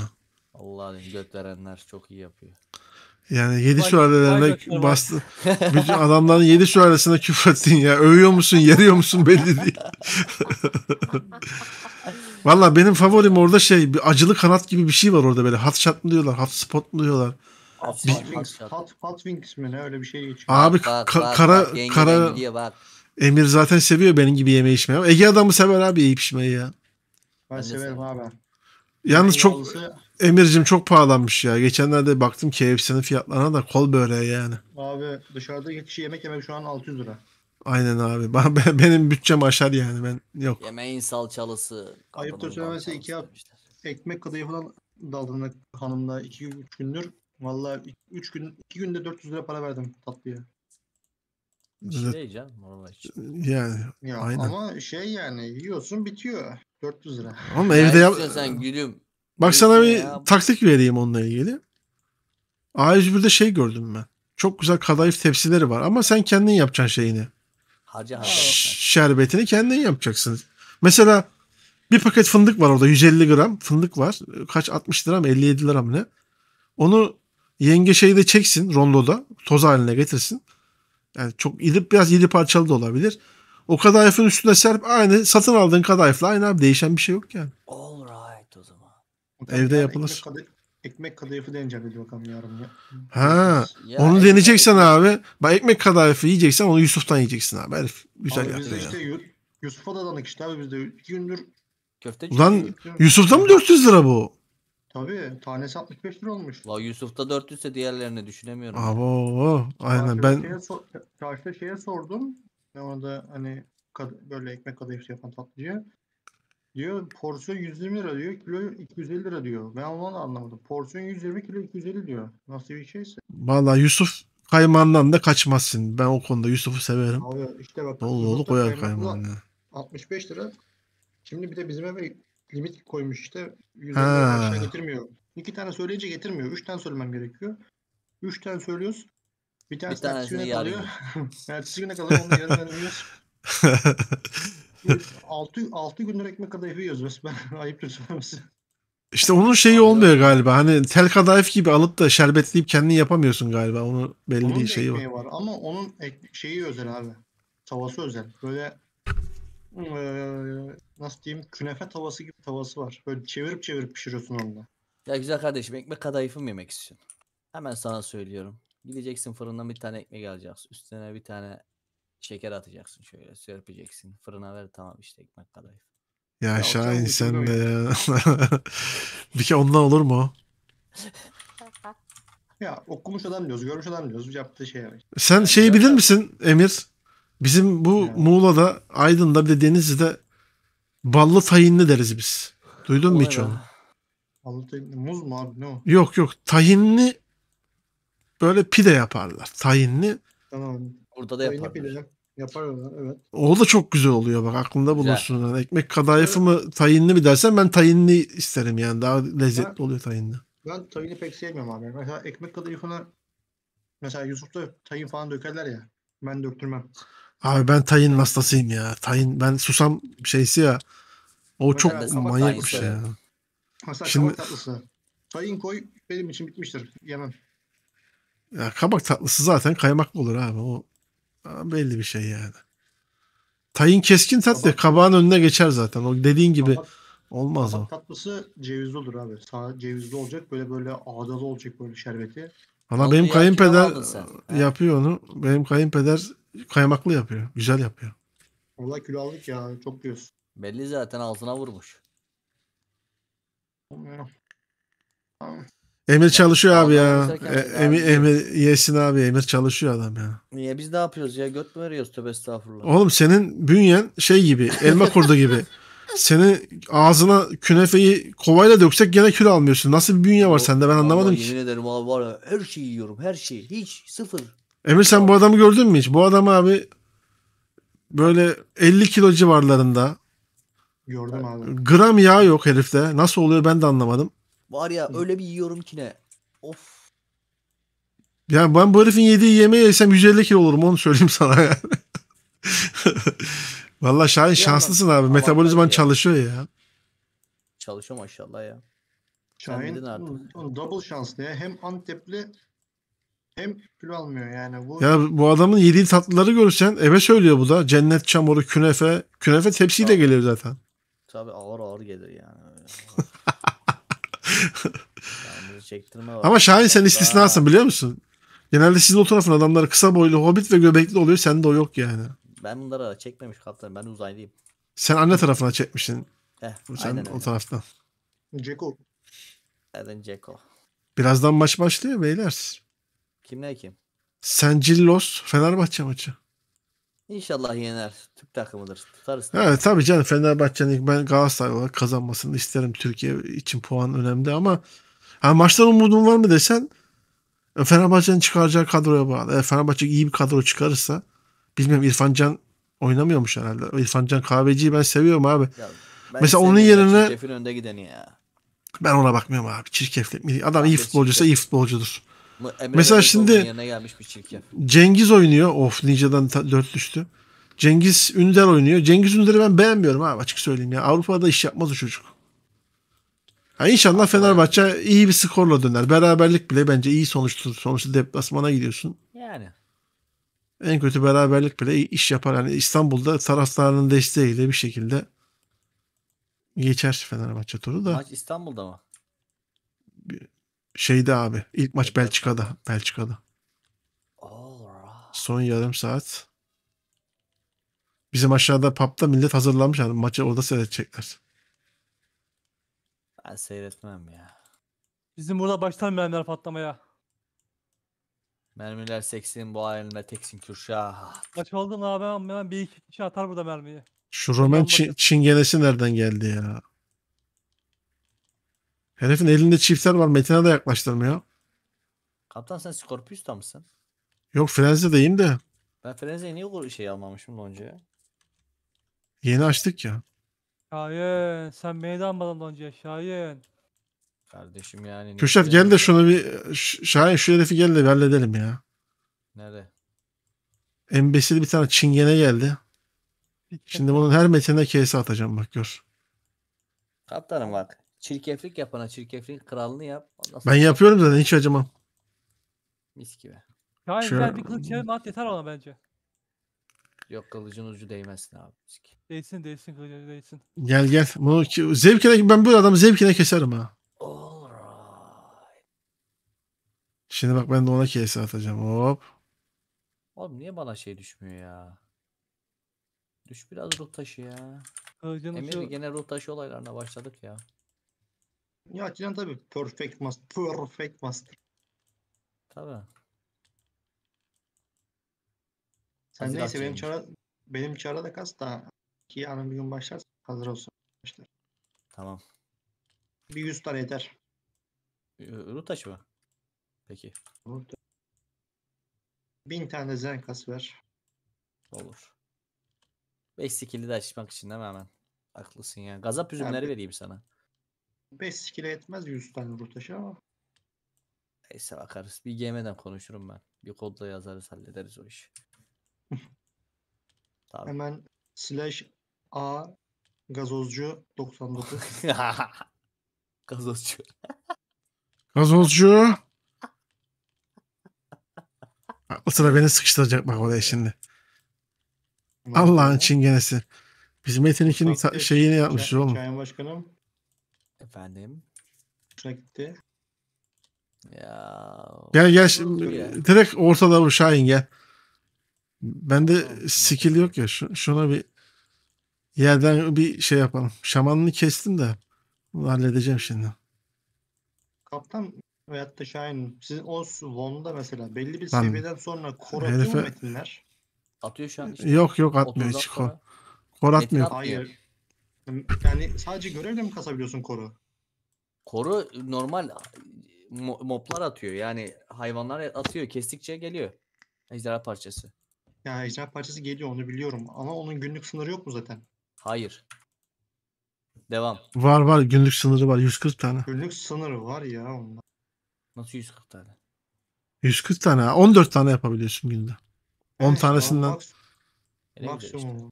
Allah göt çok iyi yapıyor. Yani yedi sülalelerine bastı. Bütün adamların yedi küfür küfrettin ya. Övüyor musun, yeriyor musun belli değil. Valla benim favorim orada şey bir acılı kanat gibi bir şey var orada böyle. Hot shot mu diyorlar, hot spot mu diyorlar. Hot, bir... hot, wings, hot, hot wings mi ne öyle bir şey geçiyor. Abi bak, ka- bak, kara bak, kara bak, Emir zaten seviyor benim gibi yeme içmeyi. Ege adamı sever abi yiyip içmeyi ya. Ben, ben severim abi. Yalnız çok Emir'cim çok pahalanmış ya. Geçenlerde baktım KFC'nin fiyatlarına da kol böreği yani. Abi dışarıda iki kişi yemek yemek şu an 600 lira. Aynen abi. Ben, benim bütçem aşar yani ben yok. Yemeğin salçalısı. Ayıptır söylemesi iki hafta ekmek kadayı falan daldığında hanımla iki üç gündür. Valla üç gün iki günde 400 lira para verdim tatlıya. Şey evet. canım ee, Yani ya, aynen. Ama şey yani yiyorsun bitiyor. 400 lira. Ama evde yap... Sen gülüm. Bak sana bir ya. taktik vereyim onunla ilgili. A101'de şey gördüm ben. Çok güzel kadayıf tepsileri var ama sen kendin yapacaksın şeyini. Harca harca. Şerbetini kendin yapacaksın. Mesela bir paket fındık var orada 150 gram fındık var. Kaç 60 lira mı 57 lira mı ne? Onu yenge şeyde çeksin rondoda toz haline getirsin. Yani çok idip biraz yedi parçalı da olabilir. O kadayıfın üstüne serp aynı satın aldığın kadayıfla aynı abi değişen bir şey yok yani. All right o zaman. Evde yani yapılır. Ekmek, kadayıf, ekmek kadayıfı deneyeceğim bakalım yarın ya. Ha, ya onu ekmek... deneyeceksen abi. Bak ekmek kadayıfı yiyeceksen onu Yusuf'tan yiyeceksin abi. Herif güzel yaptı. ya. işte yani. Yusuf'a da dalık işte abi bizde de iki gündür Köfteci Ulan Yusuf'ta mı 400 lira bu? Tabii tanesi 65 lira olmuş. La Yusuf'ta 400 ise diğerlerini düşünemiyorum. Abo aynen Karşıda ben Şeye sor- karşıda şeye sordum. Ne orada hani böyle ekmek kadayıfı yapan tatlıcıya. Diyor porsiyon 120 lira diyor. Kilo 250 lira diyor. Ben onu anlamadım. Porsiyon 120 kilo 250 diyor. Nasıl bir şeyse. valla Yusuf kaymandan da kaçmazsın. Ben o konuda Yusuf'u severim. Abi işte bak. Dolu dolu koyar kaymağını. 65 lira. Şimdi bir de bizim eve limit koymuş işte. 110 aşağı getirmiyor. İki tane söyleyince getirmiyor. Üç tane söylemem gerekiyor. Üç tane söylüyoruz. Bir tane bir ertesi güne kalıyor. ertesi güne kalıyor. Onu yarın yiyoruz. Altı altı gündür ekmek kadayıfı yiyoruz Ben Ayıptır söylemesi. İşte onun şeyi olmuyor galiba. Hani tel kadayıf gibi alıp da şerbetleyip kendini yapamıyorsun galiba. Onun belli onun bir şeyi var. var. Ama onun şeyi özel abi. Tavası özel. Böyle e- nasıl diyeyim künefe tavası gibi tavası var. Böyle çevirip çevirip pişiriyorsun onunla. Ya güzel kardeşim ekmek kadayıfı mı yemek istiyorsun? Hemen sana söylüyorum. Gideceksin fırından bir tane ekmek alacaksın. Üstüne bir tane şeker atacaksın şöyle serpeceksin. Fırına ver tamam işte ekmek kadayıf. Ya, ya Şahin sen de ya. bir kere ondan olur mu? ya okumuş adam diyoruz, görmüş adam diyoruz. Yaptığı şey yani. Sen şeyi bilir misin Emir? Bizim bu yani. Muğla'da, Aydın'da bir de Denizli'de Ballı tahinli deriz biz. Duydun mu hiç onu? Ballı tahinli muz mu abi ne o? Yok yok tahinli böyle pide yaparlar. Tahinli. Tamam. Burada da yaparlar. Pide. Yaparlar evet. O da çok güzel oluyor bak aklında bulunsun. Yani ekmek kadayıfı mı tahinli mi dersen ben tahinli isterim yani daha lezzetli ben, oluyor tahinli. Ben tahini pek sevmiyorum abi. Mesela ekmek kadayıfına mesela Yusuf'ta tahin falan dökerler ya. Ben döktürmem. Abi ben tayin hastasıyım ya. Tayin ben susam şeysi ya. O Bak çok evet, manyak bir şey ya. Mesela Şimdi... kabak tatlısı. Tayin koy benim için bitmiştir. Yemem. Ya kabak tatlısı zaten kaymaklı olur abi. O belli bir şey yani. Tayin keskin tatlı kabak. kabağın önüne geçer zaten. O dediğin gibi kabak, olmaz kabak o. tatlısı cevizli olur abi. Sağ cevizli olacak böyle böyle ağdalı olacak böyle şerbeti. Ama benim kayınpeder yapıyor onu. Benim kayınpeder Kaymaklı yapıyor. Güzel yapıyor. Valla kilo aldık ya. Çok diyorsun. Belli zaten altına vurmuş. Emir çalışıyor abi ya. E, Emir, Emir yesin abi. Emir çalışıyor adam ya. Niye biz ne yapıyoruz ya? Göt mü veriyoruz tövbe estağfurullah. Oğlum senin bünyen şey gibi. Elma kurdu gibi. Seni ağzına künefeyi kovayla döksek gene kilo almıyorsun. Nasıl bir bünye var sende ben anlamadım Vallahi ki. Yemin ederim abi var ya her şeyi yiyorum her şeyi. Hiç sıfır. Emir sen bu adamı gördün mü hiç? Bu adam abi böyle 50 kilo civarlarında. Gördüm abi. Gram yağ yok herifte. Nasıl oluyor ben de anlamadım. Var ya öyle bir yiyorum ki ne. Of. Yani ben bu herifin yediği yemeği yesem 150 kilo olurum onu söyleyeyim sana yani. Valla Şahin şanslısın abi. Metabolizman çalışıyor ya. Çalışıyor maşallah ya. Şahin Sen double şanslı ya. Hem Antepli hem kilo almıyor yani. Bu... Ya bu adamın yediği tatlıları görürsen eve söylüyor bu da. Cennet çamuru, künefe. Künefe tepsiyle Tabii. gelir zaten. Tabii ağır ağır gelir yani. Ama Şahin sen istisnasın biliyor musun? Genelde sizin o tarafın adamları kısa boylu, hobbit ve göbekli oluyor. sen de o yok yani. Ben bunlara çekmemiş kaptanım. Ben uzaylıyım. Sen anne tarafına çekmişsin. Heh, sen aynen o öyle. taraftan. Ceko. Eden Ceko. Birazdan maç başlıyor beyler. Kim ne kim? Sencillos Fenerbahçe maçı. İnşallah yener. Türk takımıdır. Tutarız. Evet tabii canım Fenerbahçe'nin ben Galatasaray olarak kazanmasını isterim. Türkiye için puan önemli ama yani maçtan umudun var mı desen e, Fenerbahçe'nin çıkaracağı kadroya bağlı. Eğer Fenerbahçe iyi bir kadro çıkarırsa bilmiyorum İrfan Can oynamıyormuş herhalde. İrfan Can kahveciyi ben seviyorum abi. Ya, ben Mesela onun yerine Çirkef'in önde gideni ya. Ben ona bakmıyorum abi. Çirkeflik. Adam Kahveci iyi futbolcuysa iyi futbolcudur. Emre Mesela şimdi Cengiz oynuyor. Of Ninja'dan dört düştü. Cengiz Ünder oynuyor. Cengiz Ünder'i ben beğenmiyorum abi açık söyleyeyim ya. Avrupa'da iş yapmaz o çocuk. Yani inşallah Fenerbahçe iyi bir skorla döner. Beraberlik bile bence iyi sonuçtur. Sonuçta deplasmana gidiyorsun. Yani. En kötü beraberlik bile iş yapar. Yani İstanbul'da taraftarının desteğiyle bir şekilde geçer Fenerbahçe turu da. Maç İstanbul'da mı? Şeydi abi. İlk maç Belçika'da. Belçika'da. Son yarım saat. Bizim aşağıda pub'da millet hazırlanmış. Yani maçı orada seyredecekler. Ben seyretmem ya. Bizim burada baştan mermiler patlamaya. Mermiler seksin bu halinde teksin Kürşah. Maç oldu mu abi ben bir iki kişi atar burada mermiyi. Şu Roman Çingenesi nereden geldi ya? Herifin elinde çiftler var. Metin'e de yaklaştırmıyor. Kaptan sen Scorpius'ta mısın? Yok Frenzy'deyim de. Ben Frenzy'yi niye bu şey almamışım loncaya? Yeni açtık ya. Şahin sen meydan de almadın loncaya Şahin. Kardeşim yani. Kürşat gel de şunu bir Şahin şu herifi gel de bir halledelim ya. Nerede? Embesil bir tane çingene geldi. Şimdi bunun her metine kese atacağım bak gör. Kaptanım bak. Çirkeflik yapana çirkefliğin kralını yap. Ondan Ben yapıyorum zaten hiç acımam. Mis gibi. Şahin Şu- bir kılıç çevirme at yeter ona bence. Yok kılıcın ucu değmesin abi. Mis gibi. Değsin değsin kılıcı değsin. Gel gel. Bunu zevkine ben bu adamı zevkine keserim ha. Alright. Şimdi bak ben de ona kese atacağım. Hop. Oğlum niye bana şey düşmüyor ya? Düş biraz ruh taşı ya. Emir ucu gene ruh taşı olaylarına başladık ya. Ya Atilla'nın tabii perfect master. Perfect master. Tabii. Sen Hazır neyse benim çara, benim çara da kas da ki yarın bir gün başlarsa hazır olsun. Başlar. Tamam. Bir yüz tane yeter. Ee, Ru taşı mı? Peki. Burada. Bin tane zen kas ver. Olur. 5 skill'i de açmak için değil mi hemen? Haklısın ya. Gazap üzümleri Abi. vereyim sana. 5 skill'e etmez 100 tane ruh taşı ama. Neyse bakarız. Bir GM'den konuşurum ben. Bir kodla yazarız hallederiz o işi. Tabii. Hemen slash A gazozcu 99. Gazozcu. Gazozcu. O sıra beni sıkıştıracak bak oraya şimdi. Allah'ın çingenesi. Bizim Metin 2'nin şeyini yapmış oğlum. Çayın başkanım. Efendim? Şuna gitti. Ya. Gel gel şimdi, ya. direkt ortada bu Şahin gel. Bende skill yok ya. Şu Şuna bir yerden bir şey yapalım. Şamanını kestim de bunu halledeceğim şimdi. Kaptan veyahut da Şahin sizin o Von'da mesela belli bir Lan, seviyeden sonra kor atıyor herife... metinler? Atıyor şu an işte. Yok yok atmıyor hiç kor. Kor atmıyor. Hayır. Yani sadece görevle mi kasabiliyorsun koru? Koru normal mo- moblar atıyor. Yani hayvanlar atıyor. Kestikçe geliyor. Ejderha parçası. Ya ejderha parçası geliyor onu biliyorum. Ama onun günlük sınırı yok mu zaten? Hayır. Devam. Var var günlük sınırı var 140 tane. Günlük sınırı var ya onda. Nasıl 140 tane? 140 tane 14 tane yapabiliyorsun günde. 10 Evet, tanesinden maks- maksimum.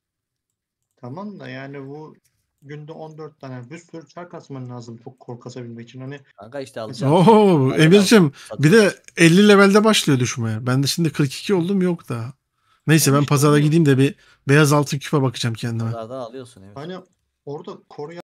Tamam da yani bu günde 14 tane bir sürü çark asman lazım çok korkasabilmek için. Hani Kanka işte alacağım. Oo Emir'cim bir de 50 levelde başlıyor düşmeye. Ben de şimdi 42 oldum yok da. Neyse ben pazara gideyim de bir beyaz altın küpe bakacağım kendime. Pazardan alıyorsun evet. hani orada koruyan